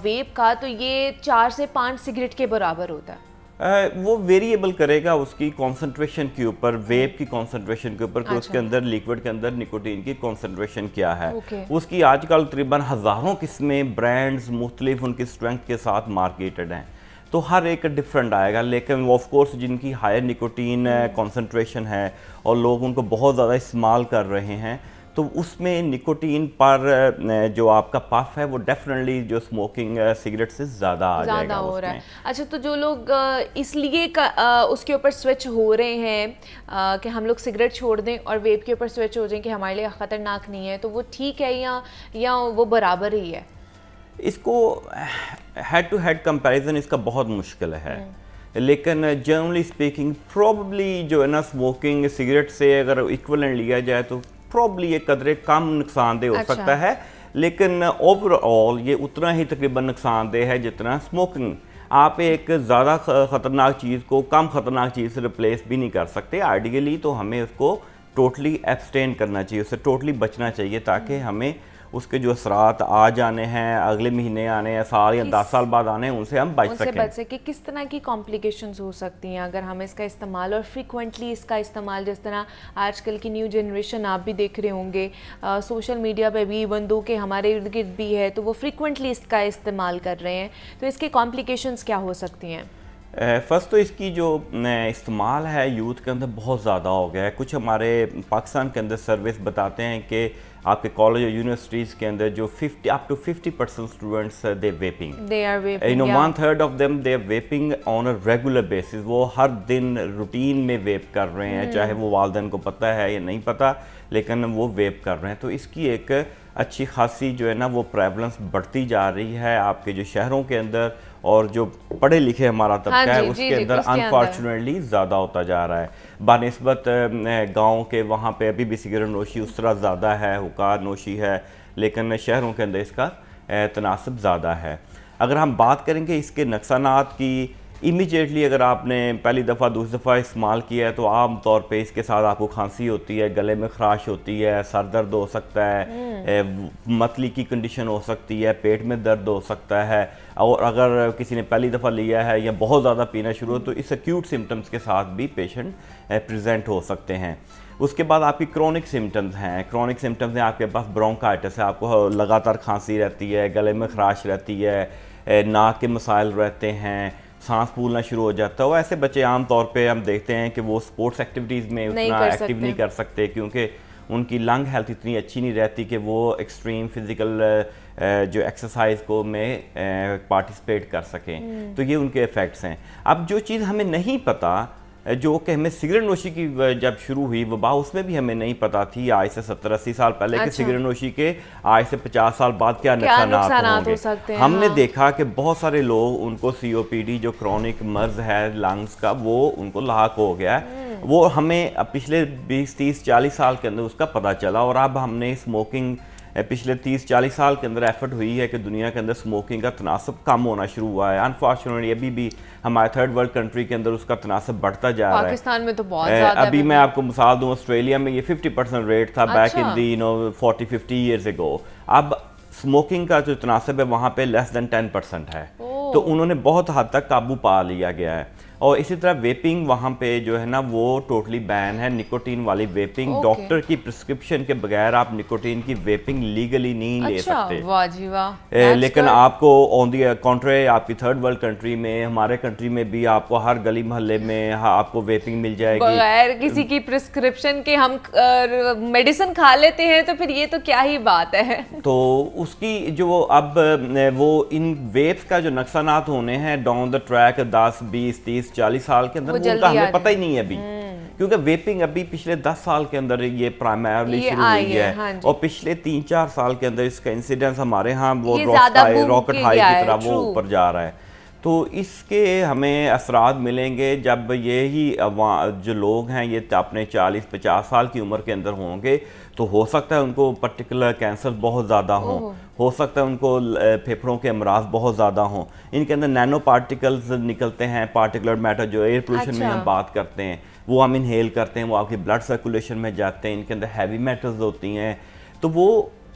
वेप का तो ये चार से पांच सिगरेट के बराबर होता है वो वेरिएबल करेगा उसकी कॉन्सेंट्रेशन के ऊपर वेप की कॉन्सेंट्रेशन के ऊपर कि अच्छा। उसके अंदर लिक्विड के अंदर निकोटीन की कॉन्सेंट्रेशन क्या है उसकी आजकल तकरीबन हज़ारों किस्में ब्रांड्स मुख्तलिफ उनकी स्ट्रेंथ के साथ मार्केटेड हैं तो हर एक डिफरेंट आएगा लेकिन वो ऑफकोर्स जिनकी हायर निकोटीन कॉन्सेंट्रेशन है और लोग उनको बहुत ज़्यादा इस्तेमाल कर रहे हैं तो उसमें निकोटीन पर जो आपका पफ है वो डेफिनेटली जो स्मोकिंग सिगरेट से ज़्यादा आ जाएगा हो रहा है अच्छा तो जो लोग इसलिए उसके ऊपर स्विच हो रहे हैं कि हम लोग सिगरेट छोड़ दें और वेप के ऊपर स्विच हो जाएं कि हमारे लिए ख़तरनाक नहीं है तो वो ठीक है या या वो बराबर ही है इसको हेड टू हेड कंपैरिजन इसका बहुत मुश्किल है हम्म। लेकिन जनरली स्पीकिंग प्रॉब्ली जो है ना स्मोकिंग सिगरेट से अगर इक्वलेंट लिया जाए तो प्रॉब्ली ये कदरे कम नुकसानदेह हो अच्छा। सकता है लेकिन ओवरऑल ये उतना ही तकरीबन नुकसानदेह है जितना स्मोकिंग आप एक ज़्यादा ख़तरनाक चीज़ को कम ख़तरनाक चीज़ से रिप्लेस भी नहीं कर सकते आइडियली तो हमें उसको टोटली एब्सटेन करना चाहिए उससे टोटली बचना चाहिए ताकि हमें उसके जो असरात आ जाने हैं अगले महीने आने या साल या दस साल बाद आने उनसे हम बच सकें बच सके किस तरह की कॉम्प्लिकेशन हो सकती हैं अगर हम इसका इस्तेमाल और फ्रिक्वेंटली इसका इस्तेमाल जिस तरह आजकल की न्यू जनरेशन आप भी देख रहे होंगे सोशल मीडिया पर भी इवन दो के हमारे इर्द गिर्द भी है तो वो फ्रिक्वेंटली इसका इस्तेमाल कर रहे हैं तो इसके कॉम्प्लिकेशन क्या हो सकती हैं फ़र्स्ट तो इसकी जो इस्तेमाल है यूथ के अंदर बहुत ज़्यादा हो गया है कुछ हमारे पाकिस्तान के अंदर सर्विस बताते हैं कि आपके कॉलेज और यूनिवर्सिटीज के अंदर जो 50 up to 50 percent students they vaping they are vaping you know one third of them they vaping on a regular basis वो हर दिन रूटीन में वेप कर रहे हैं hmm. चाहे वो वालदेन को पता है या नहीं पता लेकिन वो वेप कर रहे हैं तो इसकी एक अच्छी खासी जो है ना वो प्रेवलेंस बढ़ती जा रही है आपके जो शहरों के अंदर और जो पढ़े लिखे हमारा तबका हाँ है उसके अंदर अनफॉर्चुनेटली ज़्यादा होता जा रहा है बनस्बत गाँव के वहाँ पे अभी भी सिगरेट नोशी उस तरह ज़्यादा है हुकार नोशी है लेकिन शहरों के अंदर इसका तनासब ज़्यादा है अगर हम बात करेंगे इसके नुकसान की इमीजिएटली अगर आपने पहली दफ़ा दूसरी दफ़ा इस्तेमाल किया है तो आम तौर पे इसके साथ आपको खांसी होती है गले में खराश होती है सर दर्द हो सकता है हम्म। मतली की कंडीशन हो सकती है पेट में दर्द हो सकता है और अगर किसी ने पहली दफ़ा लिया है या बहुत ज़्यादा पीना शुरू हो तो इस एक्यूट सिम्टम्स के साथ भी पेशेंट प्रजेंट हो सकते हैं उसके बाद आपकी क्रॉनिक सिम्टम्स हैं क्रॉनिक सिम्टम्स हैं आपके पास ब्रोंकाइटिस है आपको लगातार खांसी रहती है गले में खराश रहती है नाक के मसाइल रहते हैं सांस फूलना शुरू हो जाता है वो ऐसे बच्चे आम तौर पे हम देखते हैं कि वो स्पोर्ट्स एक्टिविटीज़ में उतना एक्टिव नहीं कर सकते क्योंकि उनकी लंग हेल्थ इतनी अच्छी नहीं रहती कि वो एक्सट्रीम फिज़िकल जो एक्सरसाइज को में पार्टिसिपेट कर सकें हम्म। तो ये उनके इफ़ेक्ट्स हैं अब जो चीज़ हमें नहीं पता जो कि हमें सिगरेट नोशी की जब शुरू हुई वबा उसमें भी हमें नहीं पता थी आज से सत्तर अस्सी साल पहले अच्छा। कि सिगरेट नोशी के आज से पचास साल बाद क्या नुकसान हो सकते हैं हमने हाँ। देखा कि बहुत सारे लोग उनको सी जो क्रॉनिक मर्ज है लंग्स का वो उनको लाक हो गया है हम्म। वो हमें पिछले बीस तीस चालीस साल के अंदर उसका पता चला और अब हमने स्मोकिंग पिछले 30-40 साल के अंदर एफर्ट हुई है कि दुनिया के अंदर स्मोकिंग का तनासब कम होना शुरू हुआ है अनफॉर्चुनेटली अभी भी हमारे थर्ड वर्ल्ड कंट्री के अंदर उसका तनासब बढ़ता जा रहा है पाकिस्तान में तो बहुत ज़्यादा अभी मैं आपको मिसाल दूँ ऑस्ट्रेलिया में ये फिफ्टी परसेंट रेट था back in the you know 40 50 years ago अब स्मोकिंग का जो तनासब है वहाँ पर लेस देन टेन परसेंट है तो उन्होंने बहुत हद तक काबू पा लिया गया है और इसी तरह वेपिंग वहाँ पे जो है ना वो टोटली बैन है निकोटीन वाली वेपिंग okay. डॉक्टर की प्रिस्क्रिप्शन के बगैर आप निकोटीन की वेपिंग लीगली नहीं अच्छा, ले सकते वाजीवा लेकिन good. आपको ऑन दी कॉन्ट्रे आपकी थर्ड वर्ल्ड कंट्री में हमारे कंट्री में भी आपको हर गली मोहल्ले में हाँ, आपको वेपिंग मिल जाएगी बगैर किसी की प्रिस्क्रिप्शन के हम मेडिसिन खा लेते हैं तो फिर ये तो क्या ही बात है तो उसकी जो अब वो इन वेप्स का जो नुकसान होने हैं डाउन द ट्रैक दस बीस तीस तीस चालीस साल के अंदर उनका तो हमें पता ही नहीं है अभी हम्म। क्योंकि वेपिंग अभी पिछले दस साल के अंदर ये प्राइमरली शुरू हुई है हाँ और पिछले तीन चार साल के अंदर इसका इंसिडेंस हमारे यहाँ वो रॉक हाई रॉकेट हाई की तरह वो ऊपर जा रहा है तो इसके हमें असरात मिलेंगे जब यही जो लोग हैं ये अपने 40-50 साल की उम्र के अंदर होंगे तो हो सकता है उनको पर्टिकुलर कैंसर बहुत ज़्यादा हो हो सकता है उनको फेफड़ों के अमराज बहुत ज़्यादा हों इनके अंदर नैनो पार्टिकल्स निकलते हैं पार्टिकुलर मैटर जो एयर पोल्यूशन अच्छा। में हम अच्छा। बात करते हैं वो हम इनहेल करते हैं वो आपकी ब्लड सर्कुलेशन में जाते हैं इनके अंदर हैवी मेटल्स होती हैं तो वो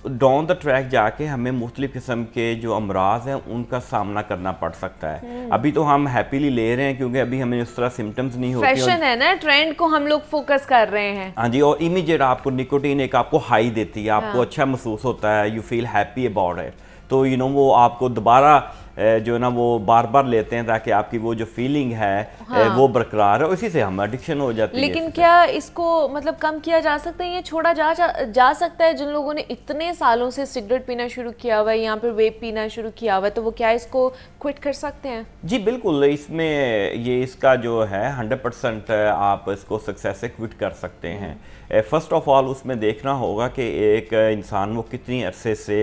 डाउन द ट्रैक जाके हमें मुख्तलिफ़ किस्म के जो अमराज हैं उनका सामना करना पड़ सकता है हम्म। अभी तो हम हैप्पीली ले रहे हैं क्योंकि अभी हमें उस तरह सिम्टम्स नहीं होते फैशन है ना ट्रेंड को हम लोग फोकस कर रहे हैं हाँ जी और इमीजिएट आपको निकोटीन एक आपको हाई देती है आपको हाँ। अच्छा महसूस होता है you feel happy about it तो यू you नो know, वो आपको दोबारा जो ना वो बार बार लेते हैं ताकि आपकी वो जो फीलिंग है हाँ। वो बरकरार है उसी से हम एडिक्शन हो जाते हैं लेकिन क्या इसको मतलब कम किया जा सकता है ये छोड़ा जा जा जा सकता है जिन लोगों ने इतने सालों से सिगरेट पीना शुरू किया हुआ है या फिर वेप पीना शुरू किया हुआ है तो वो क्या इसको क्विट कर सकते हैं जी बिल्कुल इसमें ये इसका जो है हंड्रेड आप इसको सक्सेस से क्विट कर सकते हैं फर्स्ट ऑफ ऑल उसमें देखना होगा कि एक इंसान वो कितनी अरसे से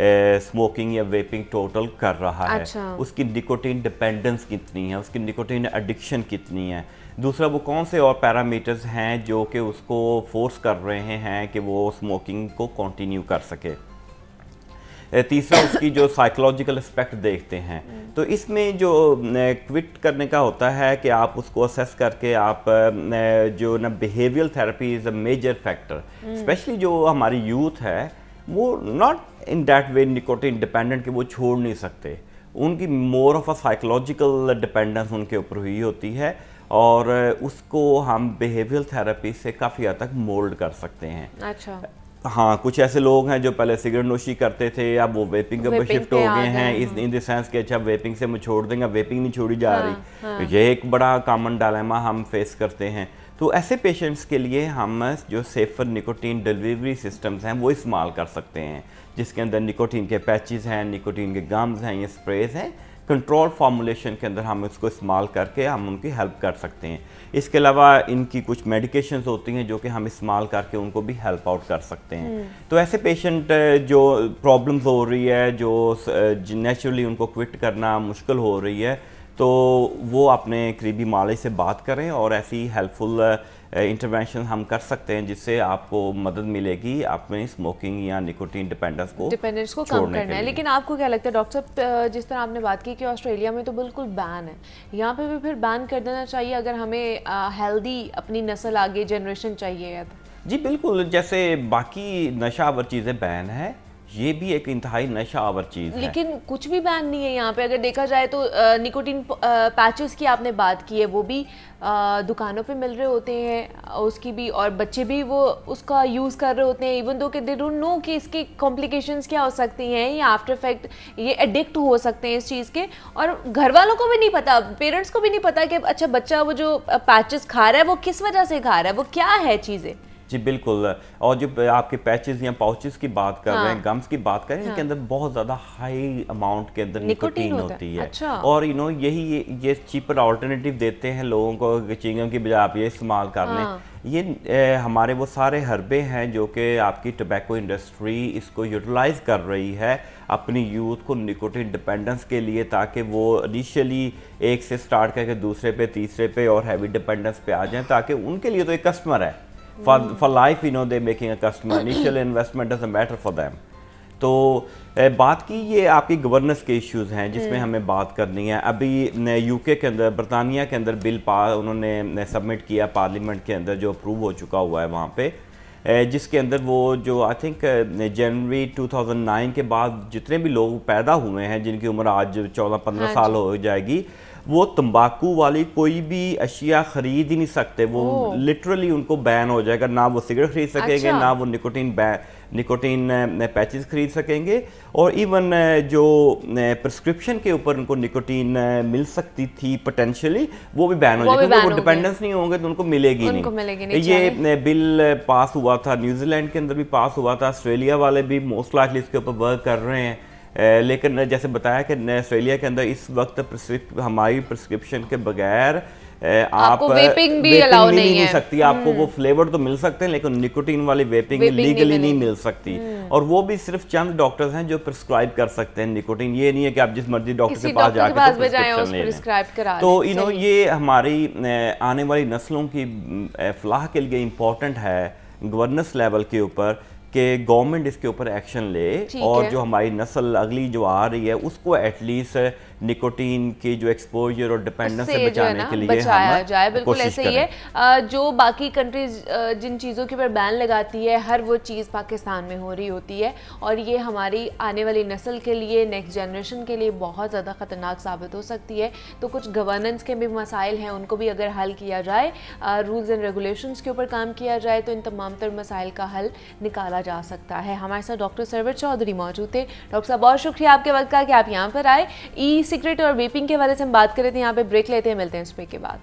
स्मोकिंग या वेपिंग टोटल कर रहा अच्छा। है उसकी निकोटीन डिपेंडेंस कितनी है उसकी निकोटीन एडिक्शन कितनी है दूसरा वो कौन से और पैरामीटर्स हैं जो कि उसको फोर्स कर रहे हैं कि वो स्मोकिंग को कंटिन्यू कर सके तीसरा उसकी जो साइकोलॉजिकल एस्पेक्ट देखते हैं तो इसमें जो क्विट करने का होता है कि आप उसको असेस करके आप जो ना behavioural therapy is a major factor especially जो हमारी यूथ है वो not in that way nicotine dependent कि वो छोड़ नहीं सकते उनकी more of a psychological dependence उनके ऊपर हुई होती है और उसको हम बिहेवियर थेरेपी से काफ़ी हद तक मोल्ड कर सकते हैं अच्छा हाँ कुछ ऐसे लोग हैं जो पहले सिगरेट नोशी करते थे अब वो वेपिंग के ऊपर शिफ्ट हो गए हैं इस इन द सेंस कि अच्छा वेपिंग से मैं छोड़ देंगे वेपिंग नहीं छोड़ी जा हाँ, रही हाँ. ये एक बड़ा कॉमन डायलेमा हम फेस करते हैं तो ऐसे पेशेंट्स के लिए हम जो सेफ़र निकोटीन डिलीवरी सिस्टम्स हैं वो इस्तेमाल कर सकते हैं जिसके अंदर निकोटीन के पैचेस हैं निकोटीन के गम्स हैं या स्प्रेज हैं कंट्रोल फार्मूलेशन के अंदर हम इसको इस्तेमाल करके हम उनकी हेल्प कर सकते हैं इसके अलावा इनकी कुछ मेडिकेशन होती हैं जो कि हम इस्तेमाल करके उनको भी हेल्प आउट कर सकते हैं हम्म। तो ऐसे पेशेंट जो प्रॉब्लम्स हो रही है जो नेचुरली उनको क्विट करना मुश्किल हो रही है तो वो अपने करीबी माले से बात करें और ऐसी हेल्पफुल इंटरवेंशन uh, हम कर सकते हैं जिससे आपको मदद मिलेगी आपने स्मोकिंग या निकोटीन डिपेंडेंस को डिपेंडेंस को कम करना है लेकिन आपको क्या लगता है डॉक्टर साहब जिस तरह आपने बात की कि ऑस्ट्रेलिया में तो बिल्कुल बैन है यहाँ पे भी फिर बैन कर देना चाहिए अगर हमें हेल्दी uh, अपनी नस्ल आगे जनरेशन चाहिए या तो जी बिल्कुल जैसे बाकी नशा और चीज़ें बैन है ये भी एक इंतहाई नशा आवर चीज़ लेकिन कुछ भी बैन नहीं है यहाँ पे अगर देखा जाए तो निकोटिन निकोटीन पैचेस की आपने बात की है वो भी दुकानों पे मिल रहे होते हैं उसकी भी और बच्चे भी वो उसका यूज़ कर रहे होते हैं इवन दो कि दे डोंट नो कि इसके कॉम्प्लिकेशन क्या हो सकती हैं या आफ्टर इफेक्ट ये एडिक्ट हो सकते हैं इस चीज़ के और घर वालों को भी नहीं पता पेरेंट्स को भी नहीं पता कि अच्छा बच्चा वो जो पैचेस खा रहा है वो किस वजह से खा रहा है वो क्या है चीज़ें जी बिल्कुल और जो आपके पैचेस या पाउचेस की बात कर हाँ। रहे हैं गम्स की बात कर रहे हैं हाँ। इनके हाँ। अंदर बहुत ज़्यादा हाई अमाउंट के अंदर निकोटीन होती है अच्छा। और यू नो यही ये चीपर ऑल्टरनेटिव देते हैं लोगों को चिंगम की बजाय आप ये इस्तेमाल कर लें हाँ। ये ए, हमारे वो सारे हरबे हैं जो कि आपकी टोबैको इंडस्ट्री इसको यूटिलाइज कर रही है अपनी यूथ को निकोटिन डिपेंडेंस के लिए ताकि वो इनिशियली एक से स्टार्ट करके दूसरे पे तीसरे पे और हैवी डिपेंडेंस पे आ जाएं ताकि उनके लिए तो एक कस्टमर है for mm. for life you know they're making a customer initial investment doesn't matter for them तो बात की ये आपकी गवर्नेंस के इश्यूज हैं जिसमें हम्म। हमें बात करनी है अभी यूके के अंदर बरतानिया के अंदर बिल पा उन्होंने सबमिट किया पार्लियामेंट के अंदर जो अप्रूव हो चुका हुआ है वहाँ पे जिसके अंदर वो जो आई थिंक जनवरी 2009 के बाद जितने भी लोग पैदा हुए हैं जिनकी उम्र आज 14-15 हाँ साल हो जाएगी वो तंबाकू वाली कोई भी अशिया खरीद ही नहीं सकते वो लिटरली उनको बैन हो जाएगा ना वो सिगरेट खरीद सकेंगे अच्छा। ना वो निकोटीन निकोटीन पैचेस खरीद सकेंगे और इवन जो प्रिस्क्रिप्शन के ऊपर उनको निकोटीन मिल सकती थी पोटेंशियली वो भी बैन हो जाएगा क्योंकि वो डिपेंडेंस नहीं होंगे तो उनको मिलेगी उनको नहीं, मिलेगी नहीं ये बिल पास हुआ था न्यूजीलैंड के अंदर भी पास हुआ था ऑस्ट्रेलिया वाले भी मोस्ट लाइकली इसके ऊपर वर्क कर रहे हैं लेकिन जैसे बताया कि ऑस्ट्रेलिया के अंदर इस वक्त हमारी प्रिस्क्रिप्शन के बगैर आप वेपिंग भी अलाउ नहीं, नहीं, नहीं सकती आपको हम्म। वो फ्लेवर तो मिल सकते हैं लेकिन निकोटीन वाली वेपिंग, वेपिंग लीगली नहीं मिल सकती हम्म। और वो भी सिर्फ चंद डॉक्टर्स हैं जो प्रिस्क्राइब कर सकते हैं निकोटीन ये नहीं है कि आप जिस मर्जी डॉक्टर के पास जाकर तो इनो तो ये हमारी आने वाली नस्लों की फलाह के लिए इम्पोर्टेंट है गवर्नेंस लेवल के ऊपर कि गवर्नमेंट इसके ऊपर एक्शन ले और जो हमारी नस्ल अगली जो आ रही है उसको एटलीस्ट निकोटीन के जो एक्सपोजर और डिपेंडेंस से बचाने के लिए बचाया जाए बिल्कुल ऐसे ही है जो बाकी कंट्रीज जिन चीज़ों के ऊपर बैन लगाती है हर वो चीज़ पाकिस्तान में हो रही होती है और ये हमारी आने वाली नस्ल के लिए नेक्स्ट जनरेशन के लिए बहुत ज़्यादा ख़तरनाक साबित हो सकती है तो कुछ गवर्नेंस के भी मसाइल हैं उनको भी अगर हल किया जाए रूल्स एंड रेगुलेशंस के ऊपर काम किया जाए तो इन तमाम तर मसाइल का हल निकाला जा सकता है हमारे साथ डॉक्टर सरवर चौधरी मौजूद थे डॉक्टर साहब बहुत शुक्रिया आपके वक्त का कि आप यहाँ पर आए ई e ई सिगरेट और वेपिंग के हवाले से हम बात कर रहे थे यहाँ पे ब्रेक लेते हैं मिलते हैं इस ब्रेक के बाद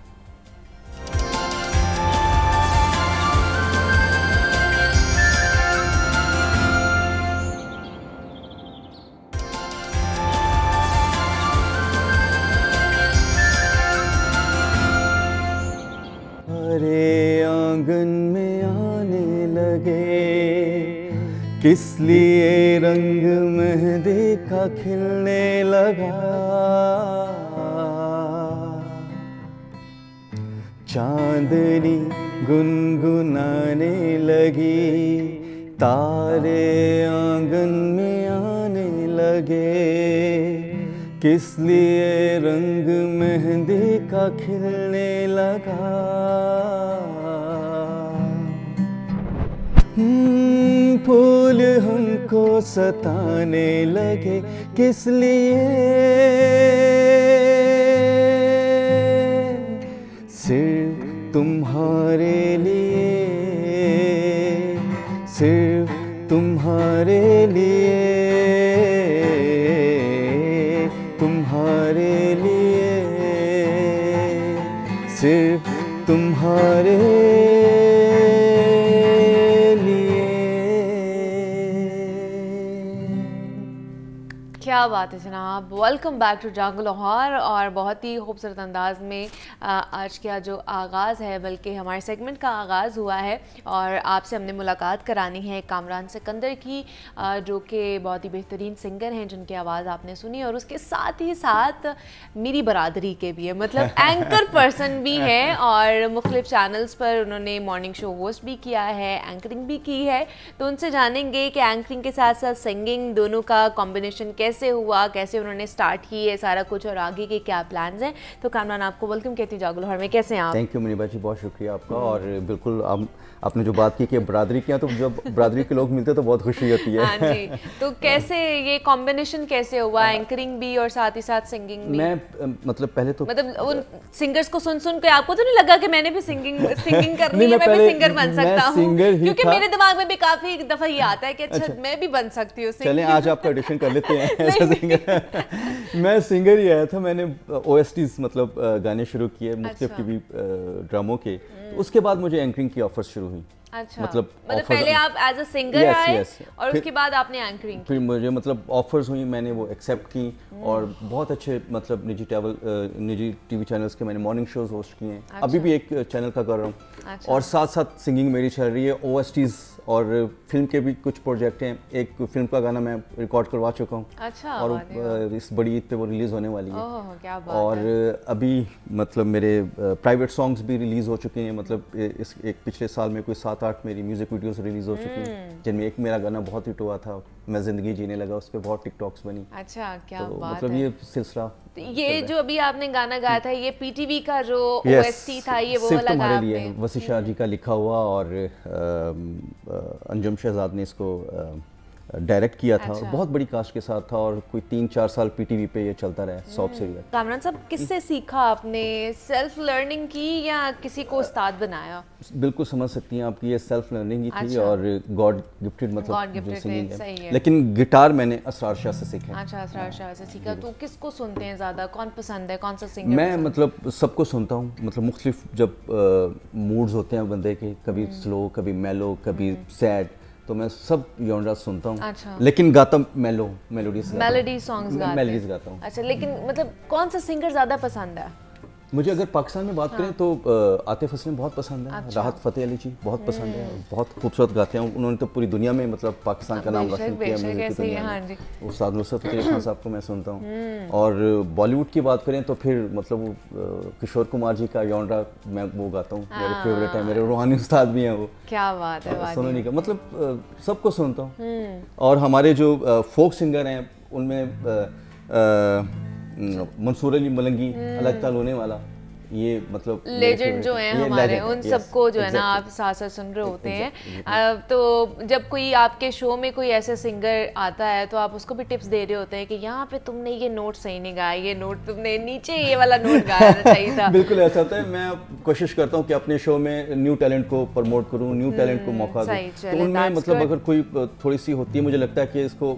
अरे आंगन में आने लगे किस लिए रंग में देखा खिल चांदनी गुनगुनाने लगी तारे आंगन में आने लगे किस लिए रंग मेहंदी का खिलने लगा हम्म, फूल हमको सताने लगे किस लिए तुम्हारे लिए सिर्फ तुम्हारे लिए तुम्हारे लिए सिर्फ तुम्हारे बात है जनाब वेलकम बैक टू जंग लाहौर और बहुत ही खूबसूरत अंदाज में आज का जो आगाज़ है बल्कि हमारे सेगमेंट का आगाज़ हुआ है और आपसे हमने मुलाकात करानी है कामरान सिकंदर की जो कि बहुत ही बेहतरीन सिंगर हैं जिनकी आवाज़ आपने सुनी और उसके साथ ही साथ मेरी बरदरी के भी है मतलब एंकर पर्सन भी हैं और मुख्तफ चैनल्स पर उन्होंने मॉर्निंग शो होस्ट भी किया है एंकरिंग भी की है तो उनसे जानेंगे कि एंकरिंग के साथ साथ सिंगिंग दोनों का कॉम्बिनेशन कैसे हुआ हुआ कैसे उन्होंने स्टार्ट की है सारा कुछ और आगे के क्या प्लान हैं तो कामरान आपको वेलकम कहती हूँ जागुलहर में कैसे हैं आप थैंक यू मुनीबा जी बहुत शुक्रिया आपका और बिल्कुल आप आपने जो बात की कि बरदरी की तो जब बरदरी के लोग मिलते तो बहुत खुशी होती है हाँ जी तो कैसे ये कॉम्बिनेशन कैसे हुआ एंकरिंग भी और साथ ही साथ सिंगिंग भी मैं मतलब पहले तो मतलब उन सिंगर्स को सुन सुन के आपको तो नहीं लगा कि मैंने भी सिंगिंग सिंगिंग करनी है मैं भी सिंगर बन सकता हूँ क्योंकि मेरे दिमाग में भी काफी एक दफा ये आता है कि अच्छा, अच्छा। मैं भी बन सकती हूँ चले आज आपका ऑडिशन कर लेते हैं मैं सिंगर ही आया था मैंने ओ मतलब गाने शुरू किए मुख्तफ टीवी अच्छा। ड्रामों के हम्म। तो उसके बाद मुझे एंकरिंग की ऑफर शुरू हुई अच्छा मतलब, मतलब पहले आप एज अ सिंगर yes, आए yes. और उसके बाद आपने एंकरिंग फिर मुझे मतलब ऑफर्स हुई मैंने वो एक्सेप्ट की हम्म। और बहुत अच्छे मतलब निजी टेवल निजी टीवी चैनल्स के मैंने मॉर्निंग शोज होस्ट किए हैं अच्छा। अभी भी एक चैनल का कर रहा हूँ अच्छा। और साथ साथ सिंगिंग मेरी चल रही है ओ और फिल्म के भी कुछ प्रोजेक्ट हैं एक फिल्म का गाना मैं रिकॉर्ड करवा चुका हूँ अच्छा और इस बड़ी ईद पे वो रिलीज़ होने वाली है ओ, क्या बात और है। अभी मतलब मेरे प्राइवेट सॉन्ग्स भी रिलीज़ हो चुके हैं मतलब इस एक पिछले साल में कोई सात आठ मेरी म्यूज़िक वीडियोस रिलीज़ हो चुकी हैं हम्म। जिनमें एक मेरा गाना बहुत हिट हुआ था मैं जिंदगी जीने लगा उस पर बहुत टिकटॉक्स बनी अच्छा क्या तो बात मतलब है। ये सिलसिला तो ये जो अभी आपने गाना गाया था ये पीटीवी का जो ओएसटी था ये वो वाला गाया लिए वसी शाह जी का लिखा हुआ और अंजुम शहजाद ने इसको डायरेक्ट किया अच्छा। था अच्छा। बहुत बड़ी कास्ट के साथ था और कोई तीन चार साल पीटीवी पे ये चलता रहा सॉप हम्म। सीरियल कामरान साहब किससे सीखा आपने सेल्फ लर्निंग की या किसी को उस्ताद बनाया बिल्कुल समझ सकती हैं आपकी ये सेल्फ लर्निंग ही अच्छा। थी और गॉड गिफ्टेड मतलब जो सिंगिंग है लेकिन गिटार मैंने असरार शाह से सीखा अच्छा असरार हाँ। शाह से सीखा तो किसको सुनते हैं ज़्यादा कौन पसंद है कौन सा सिंगर मैं मतलब सबको सुनता हूँ मतलब मुख्तलिफ जब मूड्स होते हैं बंदे के कभी स्लो हम्म। कभी मेलो कभी सैड हम्म। तो मैं सब योनरा सुनता हूँ अच्छा। लेकिन गाता मेलो मेलोडीज मेलोडी सॉन्ग मेलोडीज गाता हूँ अच्छा लेकिन मतलब कौन सा सिंगर ज़्यादा पसंद है मुझे अगर पाकिस्तान में बात हाँ। करें तो आतिफ असलम बहुत पसंद है अच्छा। राहत फतेह अली जी बहुत पसंद है हम्म। बहुत खूबसूरत गाते हैं उन्होंने तो पूरी दुनिया में मतलब पाकिस्तान का नाम रोशन किया हाँ उस्ताद नुसरत फतेह खान साहब को मैं सुनता हूँ हम्म। और बॉलीवुड की बात करें तो फिर मतलब किशोर कुमार जी का यौनरा मैं वो गाता हूँ मेरे फेवरेट हाँ। है मेरे रूहानी उस्ताद भी हैं वो क्या बात है सोनोनी का मतलब सबको सुनता हूँ हम्म। और हमारे जो फोक सिंगर हैं उनमें मंसूर अली मलंगी अल्लाह ताल होने वाला ये मतलब लेजेंड जो हैं हमारे उन सबको जो है ना आप साथ साथ सुन रहे होते हैं तो जब कोई आपके शो में कोई ऐसे सिंगर आता है तो आप उसको भी टिप्स दे रहे होते हैं कि यहाँ पे तुमने ये नोट सही नहीं गाया ये नोट तुमने नीचे ये वाला नोट गाया चाहिए था बिल्कुल ऐसा होता है मैं कोशिश करता हूँ कि अपने शो में न्यू टैलेंट को प्रमोट करूँ न्यू टैलेंट को हम्म, मौका दूँ तो मतलब अगर कोई थोड़ी सी होती है मुझे लगता है कि इसको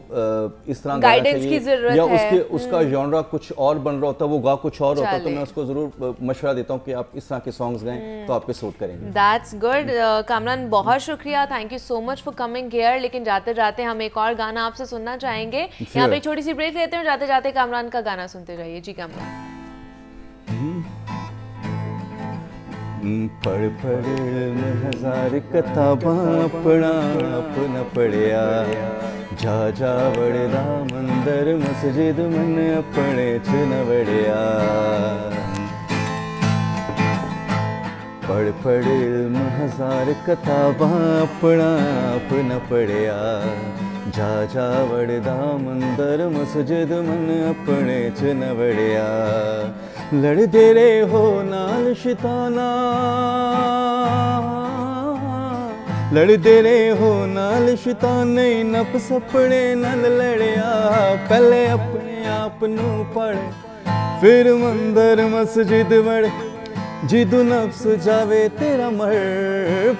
इस तरह गाइडेंस की जरूरत है या उसके उसका जॉनरा हम्म। कुछ और बन रहा होता है वो गा कुछ और होता है तो मैं उसको जरूर मशवरा मशवरा देता हूँ कि आप इस तरह के सॉन्ग्स गए तो hmm. आपके सूट करेंगे दैट्स गुड कामरान बहुत शुक्रिया thank you so much for coming here लेकिन जाते जाते हम एक और गाना आपसे सुनना चाहेंगे यहाँ पे छोटी सी ब्रेक लेते हैं जाते जाते कामरान का गाना सुनते रहिए जी कामरान पढ़ पढ़ में हजार कताबा पढ़ा अपना पढ़िया जा जा बड़े राम मंदिर मस्जिद मन अपने च न बड़िया ਪੜ ਪੜ ਮਹਜ਼ਾਰ ਕਤਾਬਾਂ ਆਪਣਾ ਆਪਣਾ ਪੜਿਆ ਜਾ ਜਾ ਵੜਦਾ ਮੰਦਰ ਮਸਜਿਦ ਮਨ ਆਪਣੇ ਚ ਨ ਵੜਿਆ ਲੜਦੇ ਰਹੇ ਹੋ ਨਾਲ ਸ਼ੈਤਾਨਾ ਲੜਦੇ ਰਹੇ ਹੋ ਨਾਲ ਸ਼ੈਤਾਨੇ ਨਫਸ ਆਪਣੇ ਨਾਲ ਲੜਿਆ ਪਹਿਲੇ ਆਪਣੇ ਆਪ ਨੂੰ ਪੜ ਫਿਰ ਮੰਦਰ ਮਸਜਿਦ ਵੜ ਜਿੱਦੋਂ ਨਫਸ ਜਾਵੇ ਤੇਰਾ ਮਰ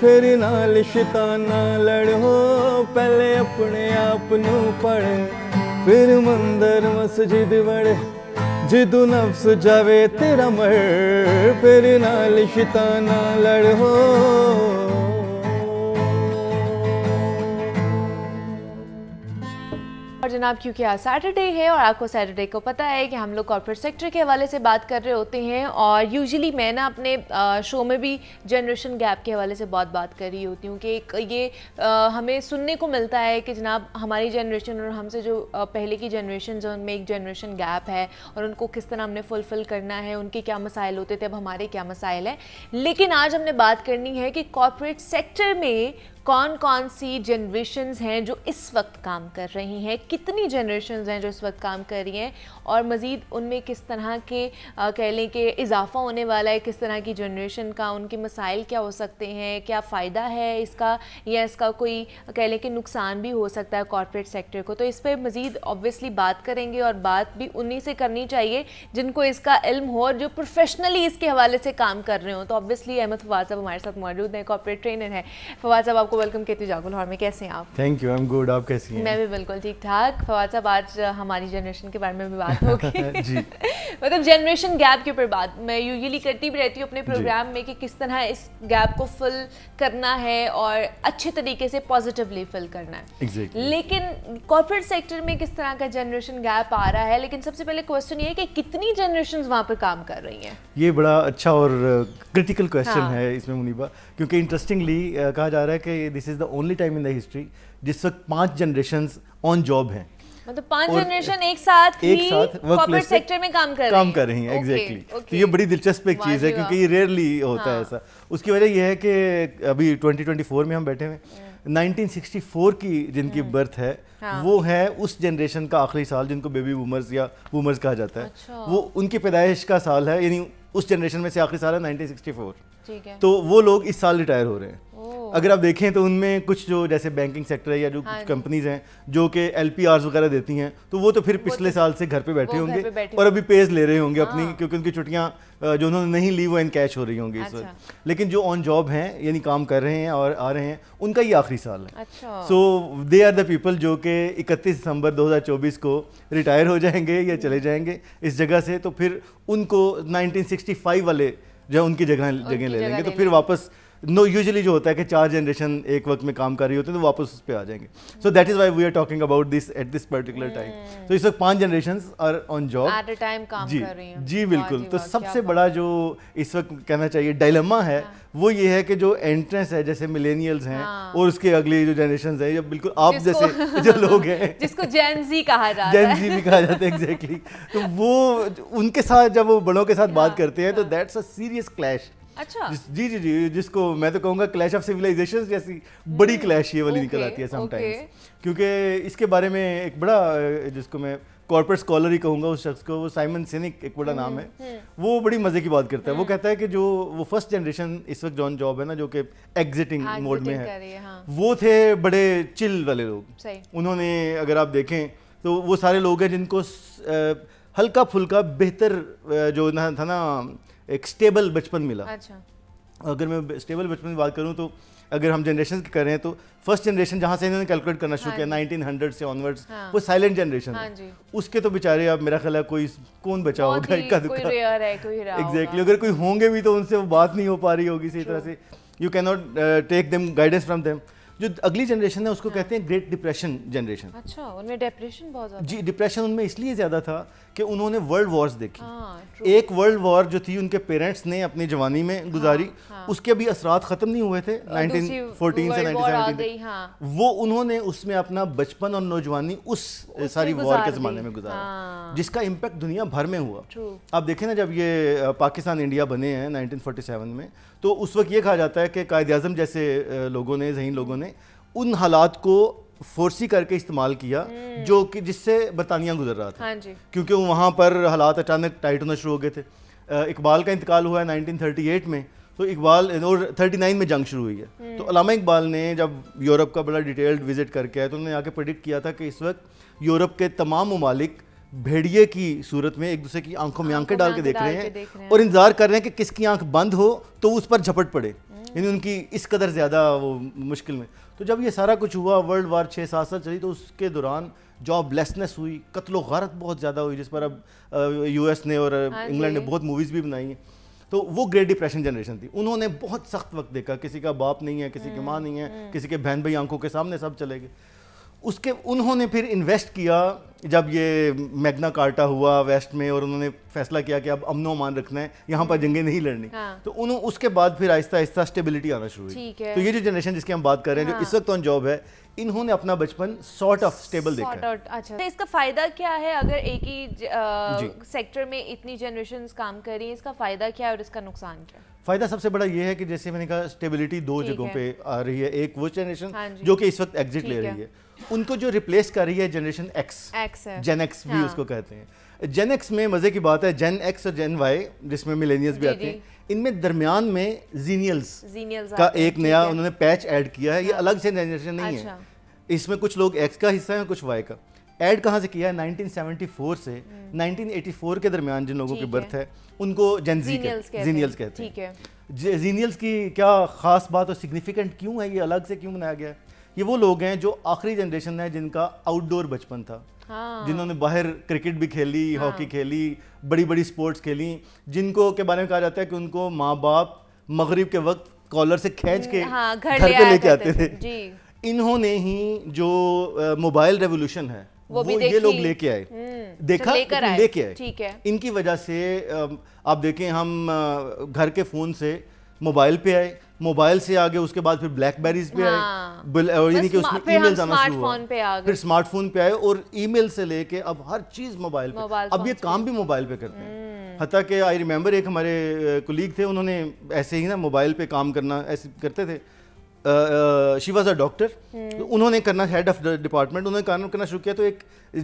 ਫਿਰ ਨਾਲ ਸ਼ੈਤਾਨਾ ਲੜੋ ਪਹਿਲੇ ਆਪਣੇ ਆਪ ਨੂੰ ਪੜ ਫਿਰ ਮੰਦਰ ਮਸਜਿਦ ਵੜ ਜਿੱਦੋਂ ਨਫਸ ਜਾਵੇ ਤੇਰਾ ਮਰ ਫਿਰ ਨਾਲ ਸ਼ੈਤਾਨਾ ਲੜੋ जनाब क्योंकि आज सैटरडे है और आपको सैटरडे को पता है कि हम लोग कॉर्पोरेट सेक्टर के हवाले से बात कर रहे होते हैं और यूजुअली मैं ना अपने शो में भी जनरेशन गैप के हवाले से बहुत बात कर रही होती हूँ कि एक ये हमें सुनने को मिलता है कि जनाब हमारी जनरेशन और हमसे जो पहले की जनरेशन जो उनमें एक जनरेशन गैप है और उनको किस तरह हमने फुलफ़िल करना है उनके क्या मसाइल होते थे अब हमारे क्या मसाइल हैं लेकिन आज हमने बात करनी है कि कॉरपोरेट सेक्टर में कौन कौन सी जनरेशन हैं जो इस वक्त काम कर रही हैं कितनी जनरेशन हैं जो इस वक्त काम कर रही हैं और मज़ीद उनमें किस तरह के कह लें कि इजाफा होने वाला है किस तरह की जनरेशन का उनके मसाइल क्या हो सकते हैं क्या फ़ायदा है इसका या इसका कोई कह लें कि नुकसान भी हो सकता है कॉरपोरेट सेक्टर को तो इस पर मज़ीद ऑब्वियसली बात करेंगे और बात भी उन्हीं से करनी चाहिए जिनको इसका इल्म हो और जो प्रोफेशनली इसके हवाले से काम कर रहे हो तो ऑब्वियसली अहमद फवाद साहब हमारे साथ मौजूद हैं कॉरपोरेट ट्रेनर हैं फवाद साहब आपको आपको वेलकम कहती हूँ जागुल हॉल में कैसे हैं आप thank you I am good आप कैसी हैं मैं भी बिल्कुल ठीक ठाक फवाद साहब आज हमारी जनरेशन के बारे में भी बात होगी जी मतलब जनरेशन गैप के ऊपर बात मैं यूजली करती भी रहती हूँ अपने प्रोग्राम में कि किस तरह इस गैप को फिल करना है और अच्छे तरीके से पॉजिटिवली फिल करना है exactly. लेकिन कॉर्पोरेट सेक्टर में किस तरह का जनरेशन गैप आ रहा है लेकिन सबसे पहले क्वेश्चन ये है कि कितनी जनरेशन वहाँ पर काम कर रही हैं ये बड़ा अच्छा और क्रिटिकल क्वेश्चन हाँ। है इसमें मुनीबा क्योंकि इंटरेस्टिंगली uh, कहा जा रहा है कि this is the only time in the history जिस वक्त पांच जनरेशन ऑन जॉब हैं मतलब पांच जनरेशन एक साथ एक साथ कॉर्पोरेट सेक्टर में काम कर काम कर रही हैं एग्जैक्टली okay, तो okay. तो ये बड़ी दिलचस्प एक चीज़ है क्योंकि ये रेयरली होता हाँ. है ऐसा उसकी वजह ये है कि अभी 2024 में हम बैठे हुए 1964 की जिनकी बर्थ hmm। है हाँ। वो है उस जनरेशन का आखिरी साल जिनको बेबी बूमर्स या बूमर्स कहा जाता है अच्छा। वो उनकी पैदाइश का साल है यानी उस जनरेशन में से आखिरी साल है 1964 ठीक है तो वो लोग इस साल रिटायर हो रहे हैं अगर आप देखें तो उनमें कुछ जो जैसे बैंकिंग सेक्टर है या जो हाँ कुछ कंपनीज हैं जो कि एल वगैरह देती हैं तो वो तो फिर तो पिछले साल से घर पे बैठे होंगे पे बैठे और अभी पेज ले रहे होंगे हाँ। अपनी क्योंकि उनकी छुट्टियाँ जो उन्होंने नहीं ली वो कैश हो रही होंगी इस अच्छा। वक्त लेकिन जो ऑन जॉब हैं यानी काम कर रहे हैं और आ रहे हैं उनका ये आखिरी साल है so they are the people जो कि इकतीस दिसंबर दो को रिटायर हो जाएंगे या चले जाएंगे इस जगह से तो फिर उनको 1965 वाले जो उनकी जगह जगह ले लेंगे तो फिर वापस नो यूजली जो होता है कि चार जनरेशन एक वक्त में काम कर रही होती है तो वापस उस पर आ जाएंगे so that is why we are talking about this at this particular time तो इस वक्त पांच जनरेशन आर ऑन जॉब जी कर रही जी बिल्कुल तो सबसे बड़ा जो इस वक्त कहना चाहिए डायलमा है हाँ। वो ये है कि जो एंट्रेंस है जैसे मिलेनियल्स हैं हाँ। और उसके अगले जो जनरेशन है जब बिल्कुल आप जैसे जो लोग हैं जिसको जेनजी कहा जाता है जेनजी भी कहा जाता है एग्जैक्टली exactly. तो वो उनके साथ जब वो बड़ों के साथ हाँ, बात करते हैं तो हाँ। तो दैट्स अ सीरियस क्लैश अच्छा जी जी जी जिसको मैं तो कहूँगा क्लैश ऑफ सिविलाइजेशन जैसी hmm, बड़ी क्लैश ये वाली निकल आती है समटाइम्स क्योंकि इसके बारे में एक बड़ा जिसको मैं कॉर्पोरेट स्कॉलर ही कहूँगा उस शख्स को वो साइमन सिनिक एक बड़ा नाम है hmm, hmm। वो बड़ी मज़े की बात करता है वो कहता है कि जो वो फर्स्ट जनरेशन इस वक्त जॉन जॉब है ना जो कि एग्जिटिंग मोड में है हाँ। वो थे बड़े चिल वाले लोग उन्होंने अगर आप देखें तो वो सारे लोग हैं जिनको हल्का फुल्का बेहतर जो था ना एक स्टेबल बचपन मिला अच्छा अगर मैं स्टेबल बचपन की बात करूँ तो अगर हम जनरेशन की करें तो फर्स्ट जनरेशन जहाँ से इन्होंने कैलकुलेट करना शुरू हाँ किया नाइनटीन हंड्रेड से ऑनवर्ड्स हाँ। वो साइलेंट जनरेशन हाँ उसके तो बेचारे अब मेरा ख्याल है कोई कौन बचा होगा इक्का दुक्का एग्जैक्टली अगर कोई होंगे भी तो उनसे वो बात नहीं हो पा रही होगी इसी तरह से you can not take them guidance from them जो अगली जनरेशन है उसको हाँ। कहते हैं ग्रेट डिप्रेशन जनरेशन अच्छा उनमें डिप्रेशन बहुत जी डिप्रेशन उनमें इसलिए ज़्यादा था कि उन्होंने वर्ल्ड वॉर्स देखी हाँ, एक वर्ल्ड वॉर जो थी उनके पेरेंट्स ने अपनी जवानी में हाँ, गुजारी हाँ, हाँ. उसके अभी असरात ख़त्म नहीं हुए थे 1914 से 1917 हाँ। वो उन्होंने उसमें अपना बचपन और नौजवानी उस सारी वॉर के ज़माने में गुजारा हाँ। जिसका इम्पेक्ट दुनिया भर में हुआ आप देखें ना जब ये पाकिस्तान इंडिया बने हैं 1947 में तो उस वक्त ये कहा जाता है कि कायद अजम जैसे लोगों ने जहीन लोगों ने उन हालात को फोर्सी करके इस्तेमाल किया हम्म। जो कि जिससे बरतानिया गुजर रहा था हाँ जी। क्योंकि वहाँ पर हालात अचानक टाइट होना शुरू हो गए थे इकबाल का इंतकाल हुआ है एट में तो इकबाल और नाइन में जंग शुरू हुई है हम्म। तो अलामा इकबाल ने जब यूरोप का बड़ा डिटेल्ड विजिट करके आया तो उन्होंने आके प्रडिक्ट किया था कि इस वक्त यूरोप के तमाम ममालिक भेड़िए की सूरत में एक दूसरे की आंखों में आंखें डाल के देख रहे हैं और इंतजार कर रहे हैं कि किसकी आंख बंद हो तो उस पर झपट पड़े हम्म। यानी उनकी इस कदर ज़्यादा वो मुश्किल में तो जब ये सारा कुछ हुआ वर्ल्ड वार छः सात साल चली तो उसके दौरान जॉबलेसनेस हुई कत्लो गारत बहुत ज़्यादा हुई जिस पर अब यूएस ने और इंग्लैंड हाँ ने बहुत मूवीज़ भी बनाई हैं तो वो ग्रेट डिप्रेशन जनरेशन थी उन्होंने बहुत सख्त वक्त देखा किसी का बाप नहीं है किसी की हम्म, माँ नहीं है हम्म। किसी के बहन भाई आंखों के सामने सब चले गए उसके उन्होंने फिर इन्वेस्ट किया जब ये मैग्ना कार्टा हुआ वेस्ट में और उन्होंने फैसला किया कि अब अमनो मान रखना है यहाँ पर जंगे नहीं लड़नी हाँ। तो उन्होंने उसके बाद फिर आहिस्ता आहिस्ता स्टेबिलिटी आना शुरू हुई तो ये जो जनरेशन जिसकी हम बात कर रहे हैं हाँ। जो इस वक्त ऑन जॉब है इन्होंने अपना बचपन सॉर्ट ऑफ स्टेबल देखा है। अच्छा तो इसका फायदा क्या है अगर एक ही सेक्टर में इतनी जनरेशन काम कर रही है इसका फायदा क्या है और इसका नुकसान क्या है फायदा सबसे बड़ा यह है कि जैसे मैंने कहा स्टेबिलिटी दो जगहों पे आ रही है एक वो जनरेशन हाँ जो कि इस वक्त एग्जिट ले रही है उनको जो रिप्लेस कर रही है generation X X gen X भी हाँ। उसको कहते हैं जेन एक्स में मजे की बात है जेन एक्स और जेन वाई जिसमें मिलेनियस भी आते हैं इनमें दरमियान में जीनियल्स का एक नया उन्होंने पैच ऐड किया है ये हाँ। अलग से जनरेशन नहीं है अच्छा। इसमें कुछ लोग एक्स का हिस्सा है कुछ वाई का ऐड कहाँ से किया है 1974 से 1984 हम्म। के दरमियान जिन लोगों की बर्थ है उनको जेनजी जीनियल्स कहते हैं जीनियल्स की क्या खास बात और सिग्निफिकेंट क्यों है ये अलग से क्यों बनाया गया है ये वो लोग हैं जो आखिरी जनरेशन है जिनका आउटडोर बचपन था हाँ। जिन्होंने बाहर क्रिकेट भी खेली हाँ। हॉकी खेली बड़ी बड़ी स्पोर्ट्स खेली जिनको के बारे में कहा जाता है कि उनको माँ बाप मगरिब के वक्त कॉलर से खींच के हाँ, घर पे लेके आते थे, इन्होंने ही जो मोबाइल रेवोल्यूशन है वो, वो ये लोग लेके आए हम्म, तो देखा लेके आए ठीक है इनकी वजह से आप देखें हम घर के फ़ोन से मोबाइल पे आए मोबाइल से आ गए उसके बाद फिर ब्लैकबेरीज पे हाँ। आए यानी कि उसमें ईमेल आना शुरू हुआ फिर स्मार्टफोन पे आए और ईमेल से लेके अब हर चीज मोबाइल पे अब ये काम भी मोबाइल पे करते हैं हत्या के आई रिमेम्बर एक हमारे कुलीग थे उन्होंने ऐसे ही ना मोबाइल पे काम करना ऐसे करते थे शिवाज अ डॉक्टर हम्म। तो उन्होंने करना हेड ऑफ डिपार्टमेंट उन्होंने काम करना शुरू किया तो एक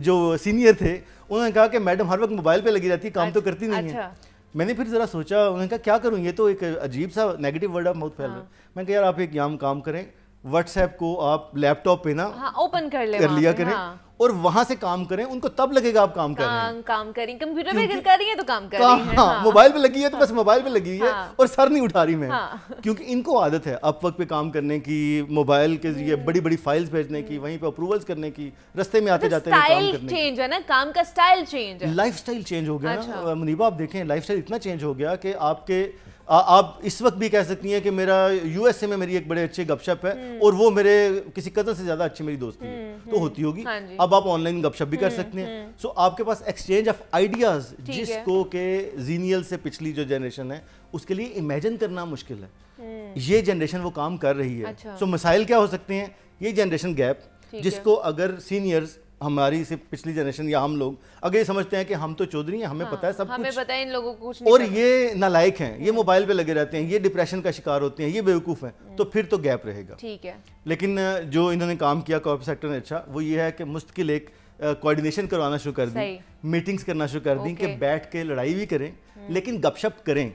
जो सीनियर थे उन्होंने कहा कि मैडम हर वक्त मोबाइल पे लगी रहती काम अच्छा, तो करती नहीं अच्छा। है मैंने फिर ज़रा सोचा उन्होंने कहा क्या करूँ ये तो एक अजीब सा नेगेटिव वर्ड ऑफ माउथ फैल रहा है मैंने कहा यार आप एक याम काम करें व्हाट्सएप को आप लैपटॉप पे ना ओपन हाँ, कर, कर लिया करें हाँ। और वहां से काम करें उनको तब लगेगा आप काम कर रहे हैं काम करें कंप्यूटर पे कर रही है तो काम कर रही हैं हाँ, हाँ। मोबाइल पे लगी है तो हाँ। बस मोबाइल पे लगी हुई हाँ। है और सर नहीं उठा रही मैं हाँ। क्योंकि इनको आदत है अप वक्त पे काम करने की मोबाइल के जरिए हम्म। बड़ी बड़ी फाइल्स भेजने की वहीं पे अप्रूवल्स करने की रस्ते में आते तो जाते हैं काम ना काम का style change life style change हो गया अच्छा। मुनीबा आप देखें लाइफ इतना चेंज हो गया कि आपके आ, आप इस वक्त भी कह सकती हैं कि मेरा यूएसए में मेरी एक बड़े अच्छे गपशप है हम्म। और वो मेरे किसी कजन से ज़्यादा अच्छी मेरी दोस्ती है हम्म, तो होती होगी हाँ अब आप ऑनलाइन गपशप भी कर हम्म, सकते हैं सो आपके पास एक्सचेंज ऑफ आइडियाज़ जिसको के जीनियल से पिछली जो जनरेशन है उसके लिए इमेजिन करना मुश्किल है ये जनरेशन वो काम कर रही है सो अच्छा। मिसाइल क्या हो सकते हैं ये जनरेशन गैप जिसको अगर सीनियर्स हमारी से पिछली जनरेशन या हम लोग अगर ये समझते हैं कि हम तो चौधरी हैं हमें हाँ, पता है सब हमें कुछ पता है इन लोगों को कुछ और ये नालायक हैं ये मोबाइल पे लगे रहते हैं ये डिप्रेशन का शिकार होते हैं ये बेवकूफ़ हैं तो फिर तो गैप रहेगा ठीक है लेकिन जो इन्होंने काम किया कॉर्पोरेट सेक्टर ने अच्छा वो ये है कि मुस्तकिल एक कोऑर्डिनेशन करवाना शुरू कर दी मीटिंग्स करना शुरू कर दी कि बैठ के लड़ाई भी करें हम्म। लेकिन गपशप करें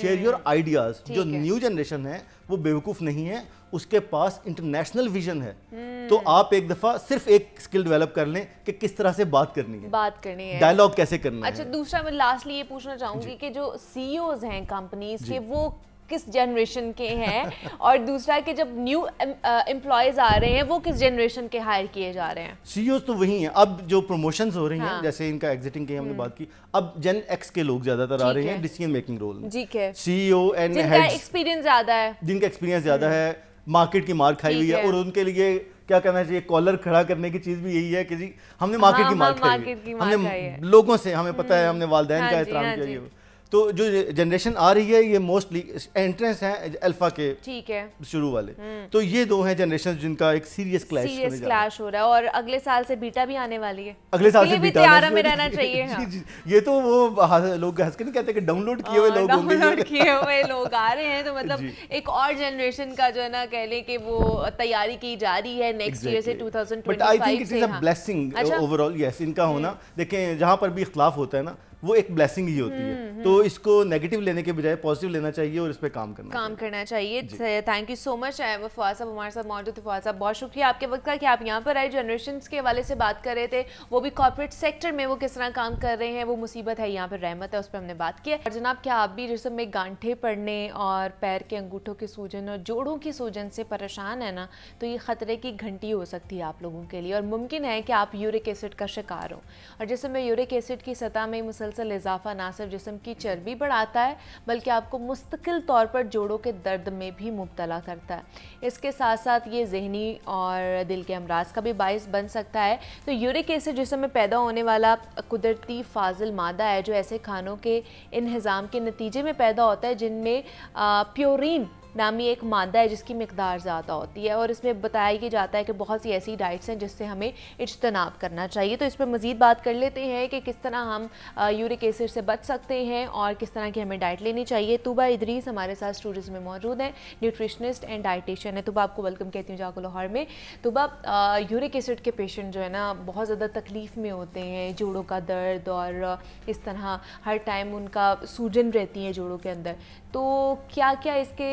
शेयर योर आइडियाज जो न्यू जनरेशन है वो बेवकूफ नहीं है उसके पास इंटरनेशनल विजन है हम्म। तो आप एक दफा सिर्फ एक स्किल डेवलप कर लें कि किस तरह से बात करनी है बात करनी है डायलॉग कैसे करना अच्छा है दूसरा मैं लास्टली ये पूछना चाहूंगी कि जो सीईओज e हैं कंपनीज के वो किस जनरेशन के हैं और दूसरा कि जब न्यू एम्प्लॉयज uh, आ रहे हैं वो किस जनरेशन के हायर किए जा रहे हैं सीईओ e तो वही हैं अब जो प्रमोशन हो रही हैं हाँ। जैसे इनका एग्जिटिंग की हमने हम्म। बात की अब जेन एक्स के लोग ज्यादातर आ रहे हैं डिसीजन मेकिंग रोल में ठीक है सीईओ एंड एक्सपीरियंस ज्यादा है जिनका एक्सपीरियंस ज्यादा हम्म। है मार्केट की मार खाई हुई है और उनके लिए क्या कहना चाहिए कॉलर खड़ा करने की चीज़ भी यही है कि जी हमने मार्केट हाँ, की मार्केट हमने लोगों से हमें पता है हम्म। हमने वालदेन का हाँ एहतराम हाँ किया तो जो जनरेशन आ रही है ये मोस्टली एंट्रेंस हैं अल्फा के ठीक है शुरू वाले हम्म। तो ये दो हैं जनरेशन जिनका एक सीरियस क्लैश सीरियस क्लैश हो रहा है और अगले साल से बीटा भी आने वाली है अगले साल से बीटा तैयार में रहना चाहिए हाँ। ये तो वो लोग हंस के नहीं कहते कि डाउनलोड किए हुए हाँ, लोग डाउनलोड किए हुए लोग आ रहे हैं तो मतलब एक और जनरेशन का जो है ना कह लें कि वो तैयारी की जा रही है नेक्स्ट ईयर से 2025 but I think it is a blessing overall yes इनका होना हम्म। देखें जहां पर भी इख्तलाफ होता है ना वो एक ब्लेसिंग ही होती है हम्म, हम्म। तो इसको नेगेटिव लेने के बजाय पॉजिटिव लेना चाहिए और इस पर काम करना काम करना चाहिए thank you so much Fawad sahab हमारे साथ मौजूद थे फवाद साहब बहुत शुक्रिया आपके वक्त का कि आप यहाँ पर आए जनरेशन के हवाले से बात कर रहे थे वो भी कॉर्पोरेट सेक्टर में वो किस तरह काम कर रहे हैं वो मुसीबत है यहाँ पर रहमत है उस पर हमने बात किया और जनाब क्या आप भी जिसम में गांठे पड़ने और पैर के अंगूठों की सूजन और जोड़ों की सूजन से परेशान है ना तो ये ख़तरे की घंटी हो सकती है आप लोगों के लिए और मुमकिन है कि आप यूरिक एसिड का शिकार हो और जिसमें यूरिक एसिड की सतह में मुसल मुसलसल इजाफा ना सिर्फ जिसम की चर्बी बढ़ाता है बल्कि आपको मुस्तकिल तौर पर जोड़ों के दर्द में भी मुबतला करता है इसके साथ साथ ये जहनी और दिल के अमराज का भी बायस बन सकता है तो यूरिक एसिड जिसम में पैदा होने वाला कुदरती फाजिल मादा है जो ऐसे खानों के इन्हज़ाम के नतीजे में पैदा होता है जिनमें प्योरिन नामी एक मादा है जिसकी मकदार ज़्यादा होती है और इसमें बताया ये जाता है कि बहुत सी ऐसी डाइट्स हैं जिससे हमें इजतनाब करना चाहिए तो इस पर मज़ीद बात कर लेते हैं कि किस तरह हम यूरिक एसिड से बच सकते हैं और किस तरह की हमें डाइट लेनी चाहिए तोबा इदरीस हमारे साथ स्टूडियोज़ में मौजूद हैं न्यूट्रिशनिस्ट एंड डाइटिशियन है तोबा आपको वेलकम कहती हूँ जाको लाहौर में तोबा यूरिक एसिड के पेशेंट जो है ना बहुत ज़्यादा तकलीफ़ में होते हैं जोड़ों का दर्द और इस तरह हर टाइम उनका सूजन रहती है जोड़ों के अंदर तो क्या क्या इसके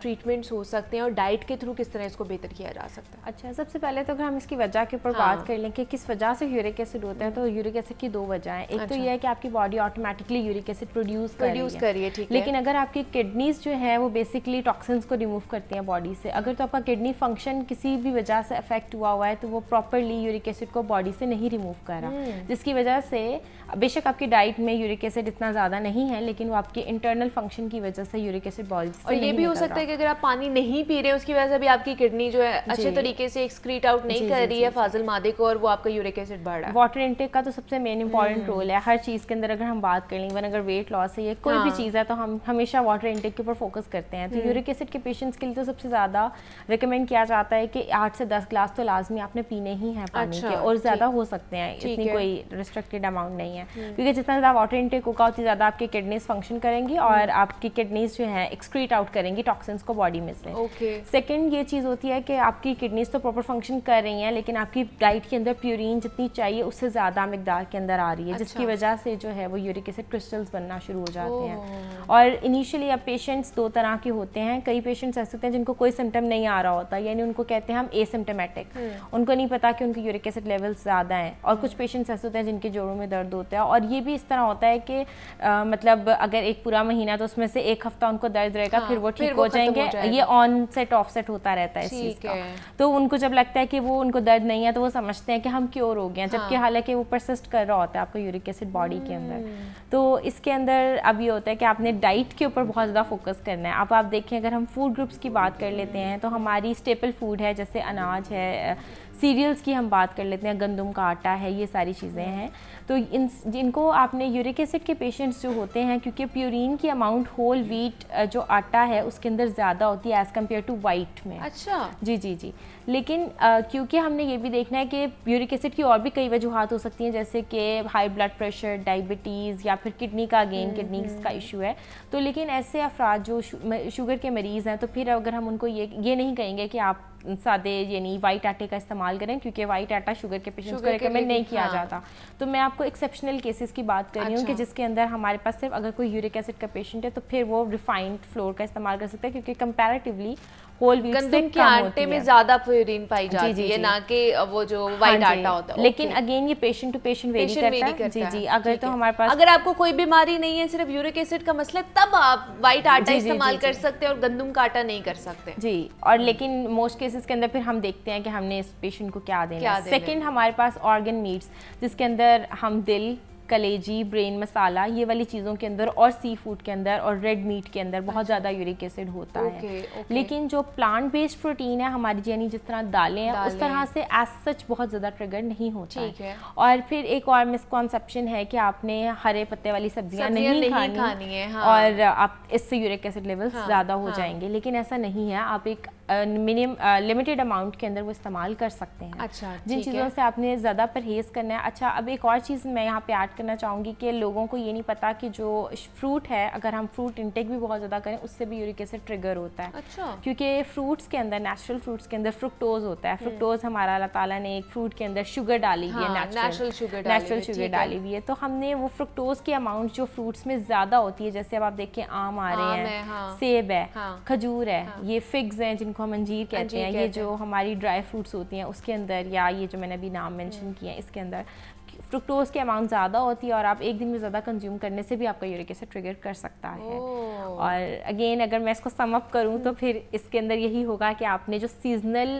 ट्रीटमेंट्स हो सकते हैं और डाइट के थ्रू किस तरह इसको बेहतर किया जा सकता है अच्छा सबसे पहले तो अगर हम इसकी वजह के ऊपर हाँ। बात कर लें कि किस वजह से यूरिक एसिड होता है तो यूरिक एसिड की दो वजह है एक तो अच्छा। तो यह है कि आपकी body automatically uric acid produce produce करिए ठीक लेकिन अगर आपकी किडनीज जो है वो बेसिकली टॉक्सिन्स को रिमूव करती हैं बॉडी से अगर तो आपका किडनी फंक्शन किसी भी वजह से अफेक्ट हुआ हुआ है तो वो प्रॉपरली यूरिक एसिड को बॉडी से नहीं रिमूव कर रहा हम्म। जिसकी वजह से बेशक आपकी डाइट में यूरिक एसिड इतना ज़्यादा नहीं है लेकिन वो आपके इंटरनल फंक्शन की वजह से यूरिक एसिड बॉडी और ये भी हो सकता सकता है कि अगर आप पानी नहीं पी रहे हैं उसकी वजह से भी आपकी किडनी जो है अच्छे तरीके से एक्सक्रीट आउट नहीं कर रही है फाजिल मादे को और वो आपका यूरिक एसिड बढ़ रहा है वाटर इंटेक का तो सबसे मेन इंपॉर्टेंट रोल है हर चीज़ के अंदर अगर हम बात कर लें इवन अगर वेट लॉस है या कोई भी हाँ। चीज़ है तो हम हमेशा वाटर इंटेक के ऊपर फोकस करते हैं तो हम्म। यूरिक एसिड के पेशेंट्स के लिए तो सबसे ज़्यादा रिकमेंड किया जाता है कि आठ से दस ग्लास तो लाजमी आपने पीने ही है अच्छा, और ज़्यादा हो सकते हैं इतनी कोई रिस्ट्रिक्टेड अमाउंट नहीं है हम्म। क्योंकि जितना ज़्यादा वाटर इंटेक होगा उतनी ज़्यादा आपकी किडनीज फंक्शन करेंगी और हम्म। आपकी किडनीज जो है एक्सक्रीट आउट करेंगी टॉक्सिन्स को बॉडी में से सेकेंड okay. ये चीज़ होती है कि आपकी किडनीज तो प्रॉपर फंक्शन कर रही हैं लेकिन आपकी डाइट के अंदर प्यूरिन जितनी चाहिए उससे ज़्यादा मकदार के अंदर आ रही है अच्छा। जिसकी वजह से जो है वो यूरिक एसिड क्रिस्टल्स बनना शुरू हो जाते हैं और इनिशियली अब पेशेंट्स दो तरह के होते हैं कई पेशेंट्स ऐसे होते हैं जिनको कोई सिम्टम नहीं आ रहा होता यानी उनको कहते हैं हम एसिम्टमेटिक उनको नहीं पता कि उनके यूरिक एसिड लेवल्स ज़्यादा हैं और कुछ पेशेंट्स हम्म। ऐसे होते हैं जिनके जोड़ों में दर्द होता है और ये भी इस तरह होता है कि मतलब अगर एक पूरा महीना तो उसमें से एक हफ्ता उनको दर्द रहेगा हाँ, फिर वो ठीक हो जाएंगे ये ऑन सेट ऑफ सेट होता रहता है तो उनको जब लगता है कि वो उनको दर्द नहीं है तो वो समझते हैं कि हम क्योर हो गए हैं जबकि हाँ। हालांकि वो परसिस्ट कर रहा होता है आपको यूरिक एसिड बॉडी के अंदर हम्म। तो इसके अंदर अब ये होता है कि आपने डाइट के ऊपर बहुत ज़्यादा फोकस करना है अब आप देखें अगर हम फूड ग्रुप्स की बात कर लेते हैं तो हमारी स्टेपल फूड है जैसे अनाज है सीरियल्स की हम बात कर लेते हैं गंदम का आटा है ये सारी चीज़ें हम्म। हैं तो इन जिनको आपने यूरिक एसिड के पेशेंट्स जो होते हैं क्योंकि प्यूरिन की अमाउंट होल वीट जो आटा है उसके अंदर ज़्यादा होती है एज़ कम्पेयर टू वाइट में अच्छा जी जी जी लेकिन क्योंकि हमने ये भी देखना है कि यूरिक एसिड की और भी कई वजूहत हो सकती हैं जैसे कि हाई ब्लड प्रेशर डायबिटीज़ या फिर किडनी का अगेन किडनी हम्म, हम्म। का इशू है तो लेकिन ऐसे अफराद जो शुगर के मरीज़ हैं तो फिर अगर हम उनको ये ये नहीं कहेंगे कि आप सादे यानी वाइट आटे का इस्तेमाल करें क्योंकि वाइट आटा शुगर के पेशेंट्स को रिकमेंड नहीं किया हाँ। जाता तो मैं आपको एक्सेप्शनल केसेस की बात कर रही हूँ कि अच्छा। जिसके अंदर हमारे पास सिर्फ अगर कोई यूरिक एसिड का पेशेंट है तो फिर वो रिफाइंड फ्लोर का इस्तेमाल कर सकते हैं क्योंकि कंपेरेटिवली होल वीट गंदम के आटे में ज्यादा प्योरिन पाई जाती जी, जी, है ना कि वो जो वाइट हाँ आटा होता है लेकिन अगेन ये पेशेंट टू पेशेंट वेरी करता है जी जी अगर तो हमारे पास अगर आपको कोई बीमारी नहीं है सिर्फ यूरिक एसिड का मसला तब आप वाइट आटा इस्तेमाल कर सकते हैं और गंदम का आटा नहीं कर सकते जी और लेकिन मोस्ट केसेस के अंदर फिर हम देखते हैं कि हमने इस पेशेंट को क्या देना सेकेंड हमारे पास ऑर्गन मीट्स जिसके अंदर हम दिल कलेजी ब्रेन मसाला ये वाली चीज़ों के अंदर और सी फूड के अंदर और रेड मीट के अंदर बहुत ज़्यादा यूरिक एसिड होता okay, है okay. लेकिन जो प्लांट बेस्ड प्रोटीन है हमारी यानी जिस तरह दालें हैं उस तरह से एज सच बहुत ज़्यादा ट्रिगर नहीं होता है।, है और फिर एक और मिसकॉन्सेप्शन है कि आपने हरे पत्ते वाली सब्जियाँ नहीं, नहीं खानी, खानी है हाँ। और आप इससे यूरिक एसिड लेवल्स ज़्यादा हो हाँ। जाएंगे लेकिन ऐसा नहीं है आप एक मिनिम लिमिटेड अमाउंट के अंदर वो इस्तेमाल कर सकते हैं अच्छा जिन चीज़ों से आपने ज़्यादा परहेज़ करना है अच्छा अब एक और चीज़ मैं यहाँ पे ऐड करना चाहूँगी कि लोगों को ये नहीं पता कि जो फ्रूट है अगर हम फ्रूट इंटेक भी बहुत ज़्यादा करें उससे भी यूरिक एसिड ट्रिगर होता है अच्छा क्योंकि फ्रूट्स के अंदर नेचुरल फ्रूट्स के अंदर फ्रुक्टोज होता है फ्रुक्टोज हम्म। हमारा अल्लाह ताला ने एक फ्रूट के अंदर शुगर डाली हुई है नेचुरल शुगर नेचुरल शुगर डाली हुई है तो हमने वो फ्रुक्टोज की अमाउंट जो फ्रूट्स में ज़्यादा होती है जैसे अब आप देखें आम आ रहे हैं हाँ। सेब है हाँ। खजूर है हाँ। ये फिग्स हैं जिनको जिनको हम अंजीर हाँ कहते हैं ये जो हमारी ड्राई फ्रूट्स होती हैं उसके अंदर या ये जो मैंने अभी नाम मेंशन किया है इसके अंदर फ्रुक्टोज के अमाउंट ज़्यादा होती है और आप एक दिन में ज़्यादा कंज्यूम करने से भी आपका यूरिक एसिड ट्रिगर कर सकता है और अगेन अगर मैं इसको समअप करूँ तो हम्म। फिर इसके अंदर यही होगा कि आपने जो सीजनल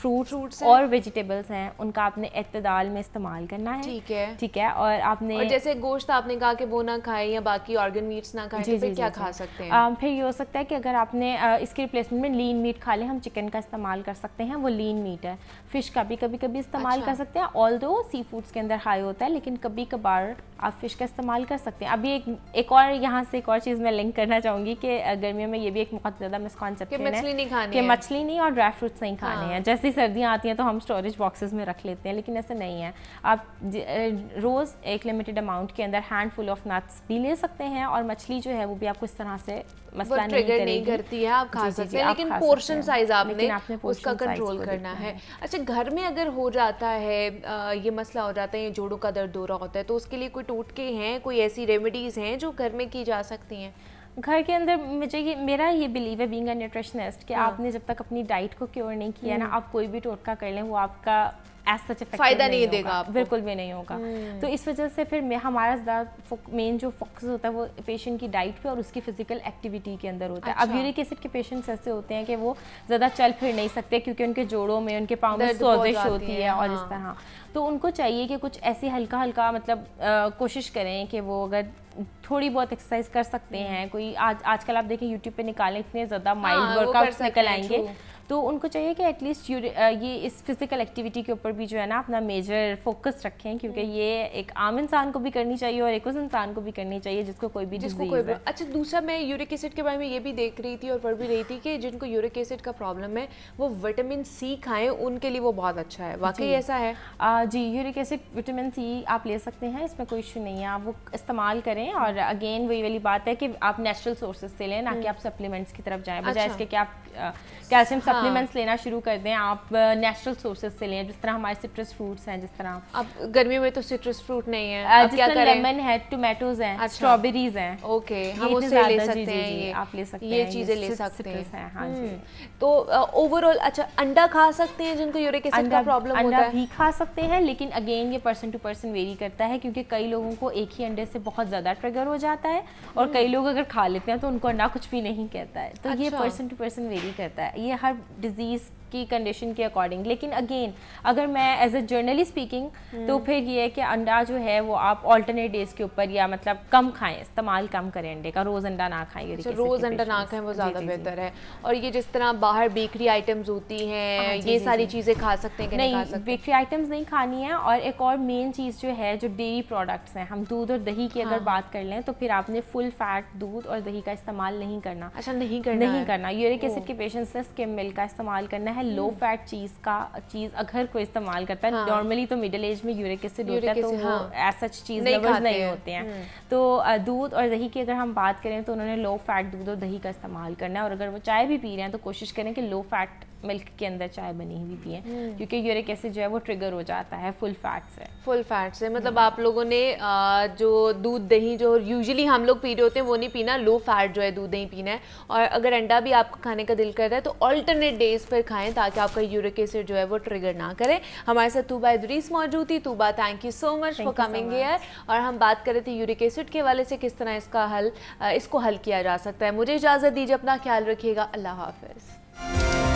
फ्रूट्स और वेजिटेबल्स हैं उनका आपने इतदाल में इस्तेमाल करना है ठीक है ठीक है और आपने और जैसे गोश्त आपने कहा कि वो ना खाएं या बाकी ऑर्गन मीट्स ना खाएं तो फिर क्या खा सकते हैं फिर ये हो सकता है कि अगर आपने इसके रिप्लेसमेंट में लीन मीट खा लें हम चिकन का इस्तेमाल कर सकते हैं वो लीन मीट है फिश का भी कभी कभी इस्तेमाल अच्छा। कर सकते हैं ऑल दो सी फूड्स के अंदर हाई होता है लेकिन कभी कभार आप फिश का इस्तेमाल कर सकते हैं अभी एक एक और यहाँ से एक और चीज़ मैं लिंक करना चाहूँगी कि गर्मियों में ये भी एक बहुत ज़्यादा मिसकॉन्सेप्ट है कि मछली नहीं खानी और ड्राई फ्रूट्स नहीं खाने हाँ। हैं जैसे भी सर्दियाँ आती हैं तो हम स्टोरेज बॉक्सेस में रख लेते हैं लेकिन ऐसा नहीं है आप रोज़ एक लिमिटेड अमाउंट के अंदर हैंड फुल ऑफ नट्स भी ले सकते हैं और मछली जो है वो भी आपको इस तरह से मसला नहीं, नहीं करती है आप खा जी, सकते जी, हैं लेकिन पोर्शन साइज आपने, आपने उसका कंट्रोल करना है अच्छा घर में अगर हो जाता है ये मसला हो जाता है ये जोड़ों का दर्द हो रहा होता है तो उसके लिए कोई टूटके हैं कोई ऐसी रेमेडीज़ हैं जो घर में की जा सकती हैं घर के अंदर मुझे ये मेरा ये बिलीव है बीइंग अ न्यूट्रिशनिस्ट कि हाँ। आपने जब तक अपनी डाइट को क्योर नहीं किया ना हम्म। आप कोई भी टोटका कर लें वो आपका एज फायदा नहीं, नहीं देगा बिल्कुल भी नहीं होगा हम्म। तो इस वजह से फिर हमारा ज़्यादा मेन जो फोकस होता है वो पेशेंट की डाइट पे और उसकी फिजिकल एक्टिविटी के अंदर होता है अच्छा। अब यूरिक एसिड के पेशेंट्स ऐसे होते हैं कि वो ज़्यादा चल फिर नहीं सकते क्योंकि उनके जोड़ों में उनके पाँव में सोजिश होती है और इस हाँ। तरह तो उनको चाहिए कि कुछ ऐसे हल्का हल्का मतलब कोशिश करें कि वो अगर थोड़ी बहुत एक्सरसाइज कर सकते हम्म। हैं कोई आज आजकल आप देखें यूट्यूब पे निकालें इतने ज़्यादा माइल्ड वर्कआउट्स निकल आएंगे तो उनको चाहिए कि एटलीस्ट ये इस फिज़िकल एक्टिविटी के ऊपर भी जो है ना अपना मेजर फोकस रखें क्योंकि हम्म। ये एक आम इंसान को भी करनी चाहिए और एक उस इंसान को भी करनी चाहिए जिसको कोई भी जिसको कोई भी अच्छा दूसरा मैं यूरिक एसिड के बारे में ये भी देख रही थी और पढ़ भी रही थी कि जिनको यूरिक एसिड का प्रॉब्लम है वो विटामिन सी खाएँ उनके लिए वो बहुत अच्छा है वाकई ऐसा है जी यूरिक एसिड विटामिन सी आप ले सकते हैं इसमें कोई इशू नहीं है आप वो इस्तेमाल करें और अगेन हम्म। वही वाली बात है कि आप नेचुरल सोर्सेज से लें ना कि हम्म। आप सप्लीमेंट्स की तरफ जाएँ बजाय अच्छा। इसके कि आप कैल्शियम सप्लीमेंट्स हाँ। लेना शुरू कर दें आप नेचुरल सोर्सेज से लें जिस तरह हमारे सिट्रस फ्रूट्स हैं जिस तरह अब गर्मी में तो सिट्रस फ्रूट नहीं है क्या करें लेमन है टोमेटोज हैं स्ट्रॉबेरीज अच्छा। हैं ओके हम उसे ले सकते हैं आप ले सकते हैं ये चीज़ें ले सकते हैं हाँ जी हम्म, तो ओवरऑल अच्छा अंडा खा सकते हैं जिनको यूरिक एसिड का प्रॉब्लम होता है अंडा भी खा सकते हैं लेकिन अगेन ये पर्सन टू पर्सन वेरी करता है क्योंकि कई लोगों को एक ही अंडे से बहुत ज़्यादा ट्रिगर हो जाता है और हम्म। कई लोग अगर खा लेते हैं तो उनको अंडा कुछ भी नहीं कहता है तो ये पर्सन टू पर्सन वेरी करता है ये हर disease की कंडीशन के अकॉर्डिंग लेकिन अगेन अगर मैं एज अ जर्नली स्पीकिंग तो फिर ये है कि अंडा जो है वो आप ऑल्टरनेट डेज के ऊपर या मतलब कम खाएं इस्तेमाल कम करें अंडे का रोज़ अंडा ना खाएं ये अच्छा, रोज़ अंडा ना खाएं वो ज़्यादा बेहतर है और ये जिस तरह बाहर बेकरी आइटम्स होती हैं हाँ, ये सारी चीज़ें खा सकते हैं नहीं बेकरी आइटम्स नहीं खानी है और एक और मेन चीज़ जो है जो डेयरी प्रोडक्ट्स हैं हम दूध और दही की अगर हाँ। बात कर लें तो फिर आपने फुल फैट दूध और दही का इस्तेमाल नहीं करना अच्छा नहीं करना नहीं करना यूरिक एसिड के पेशेंट्स ने स्किम मिल्क का इस्तेमाल करना है है लो फैट चीज़ का चीज़ अगर कोई इस्तेमाल करता है नॉर्मली हाँ। तो मिडिल एज में यूरिक एसिड होता है तो वो चीज़ हाँ। लवर्स नहीं होते हैं हम्म। तो दूध और दही की अगर हम बात करें तो उन्होंने लो फैट दूध और दही का इस्तेमाल करना है और अगर वो चाय भी पी रहे हैं तो कोशिश करें कि लो फैट मिल्क के अंदर चाय बनी हुई पिए हम्म। क्योंकि यूरिक एसिड जो है वो ट्रिगर हो जाता है फुल फैट से फुल फैट से मतलब हम्म। आप लोगों ने जो दूध दही जो यूजुअली हम लोग पी रहे होते हैं वो नहीं पीना लो फैट जो है दूध दही पीना है और अगर अंडा भी आपको खाने का दिल कर रहा है तो ऑल्टरनेट डेज पर खाएँ ताकि आपका यूरिक एसिड जो है वो ट्रिगर ना करे हमारे साथ तूबा इदरीस मौजूद थी Tooba thank you so much for coming here और हम बात कर रहे थे यूरिक एसिड के वाले से किस तरह इसका हल इसको हल किया जा सकता है मुझे इजाज़त दीजिए अपना ख्याल रखिएगा अल्लाह हाफिज़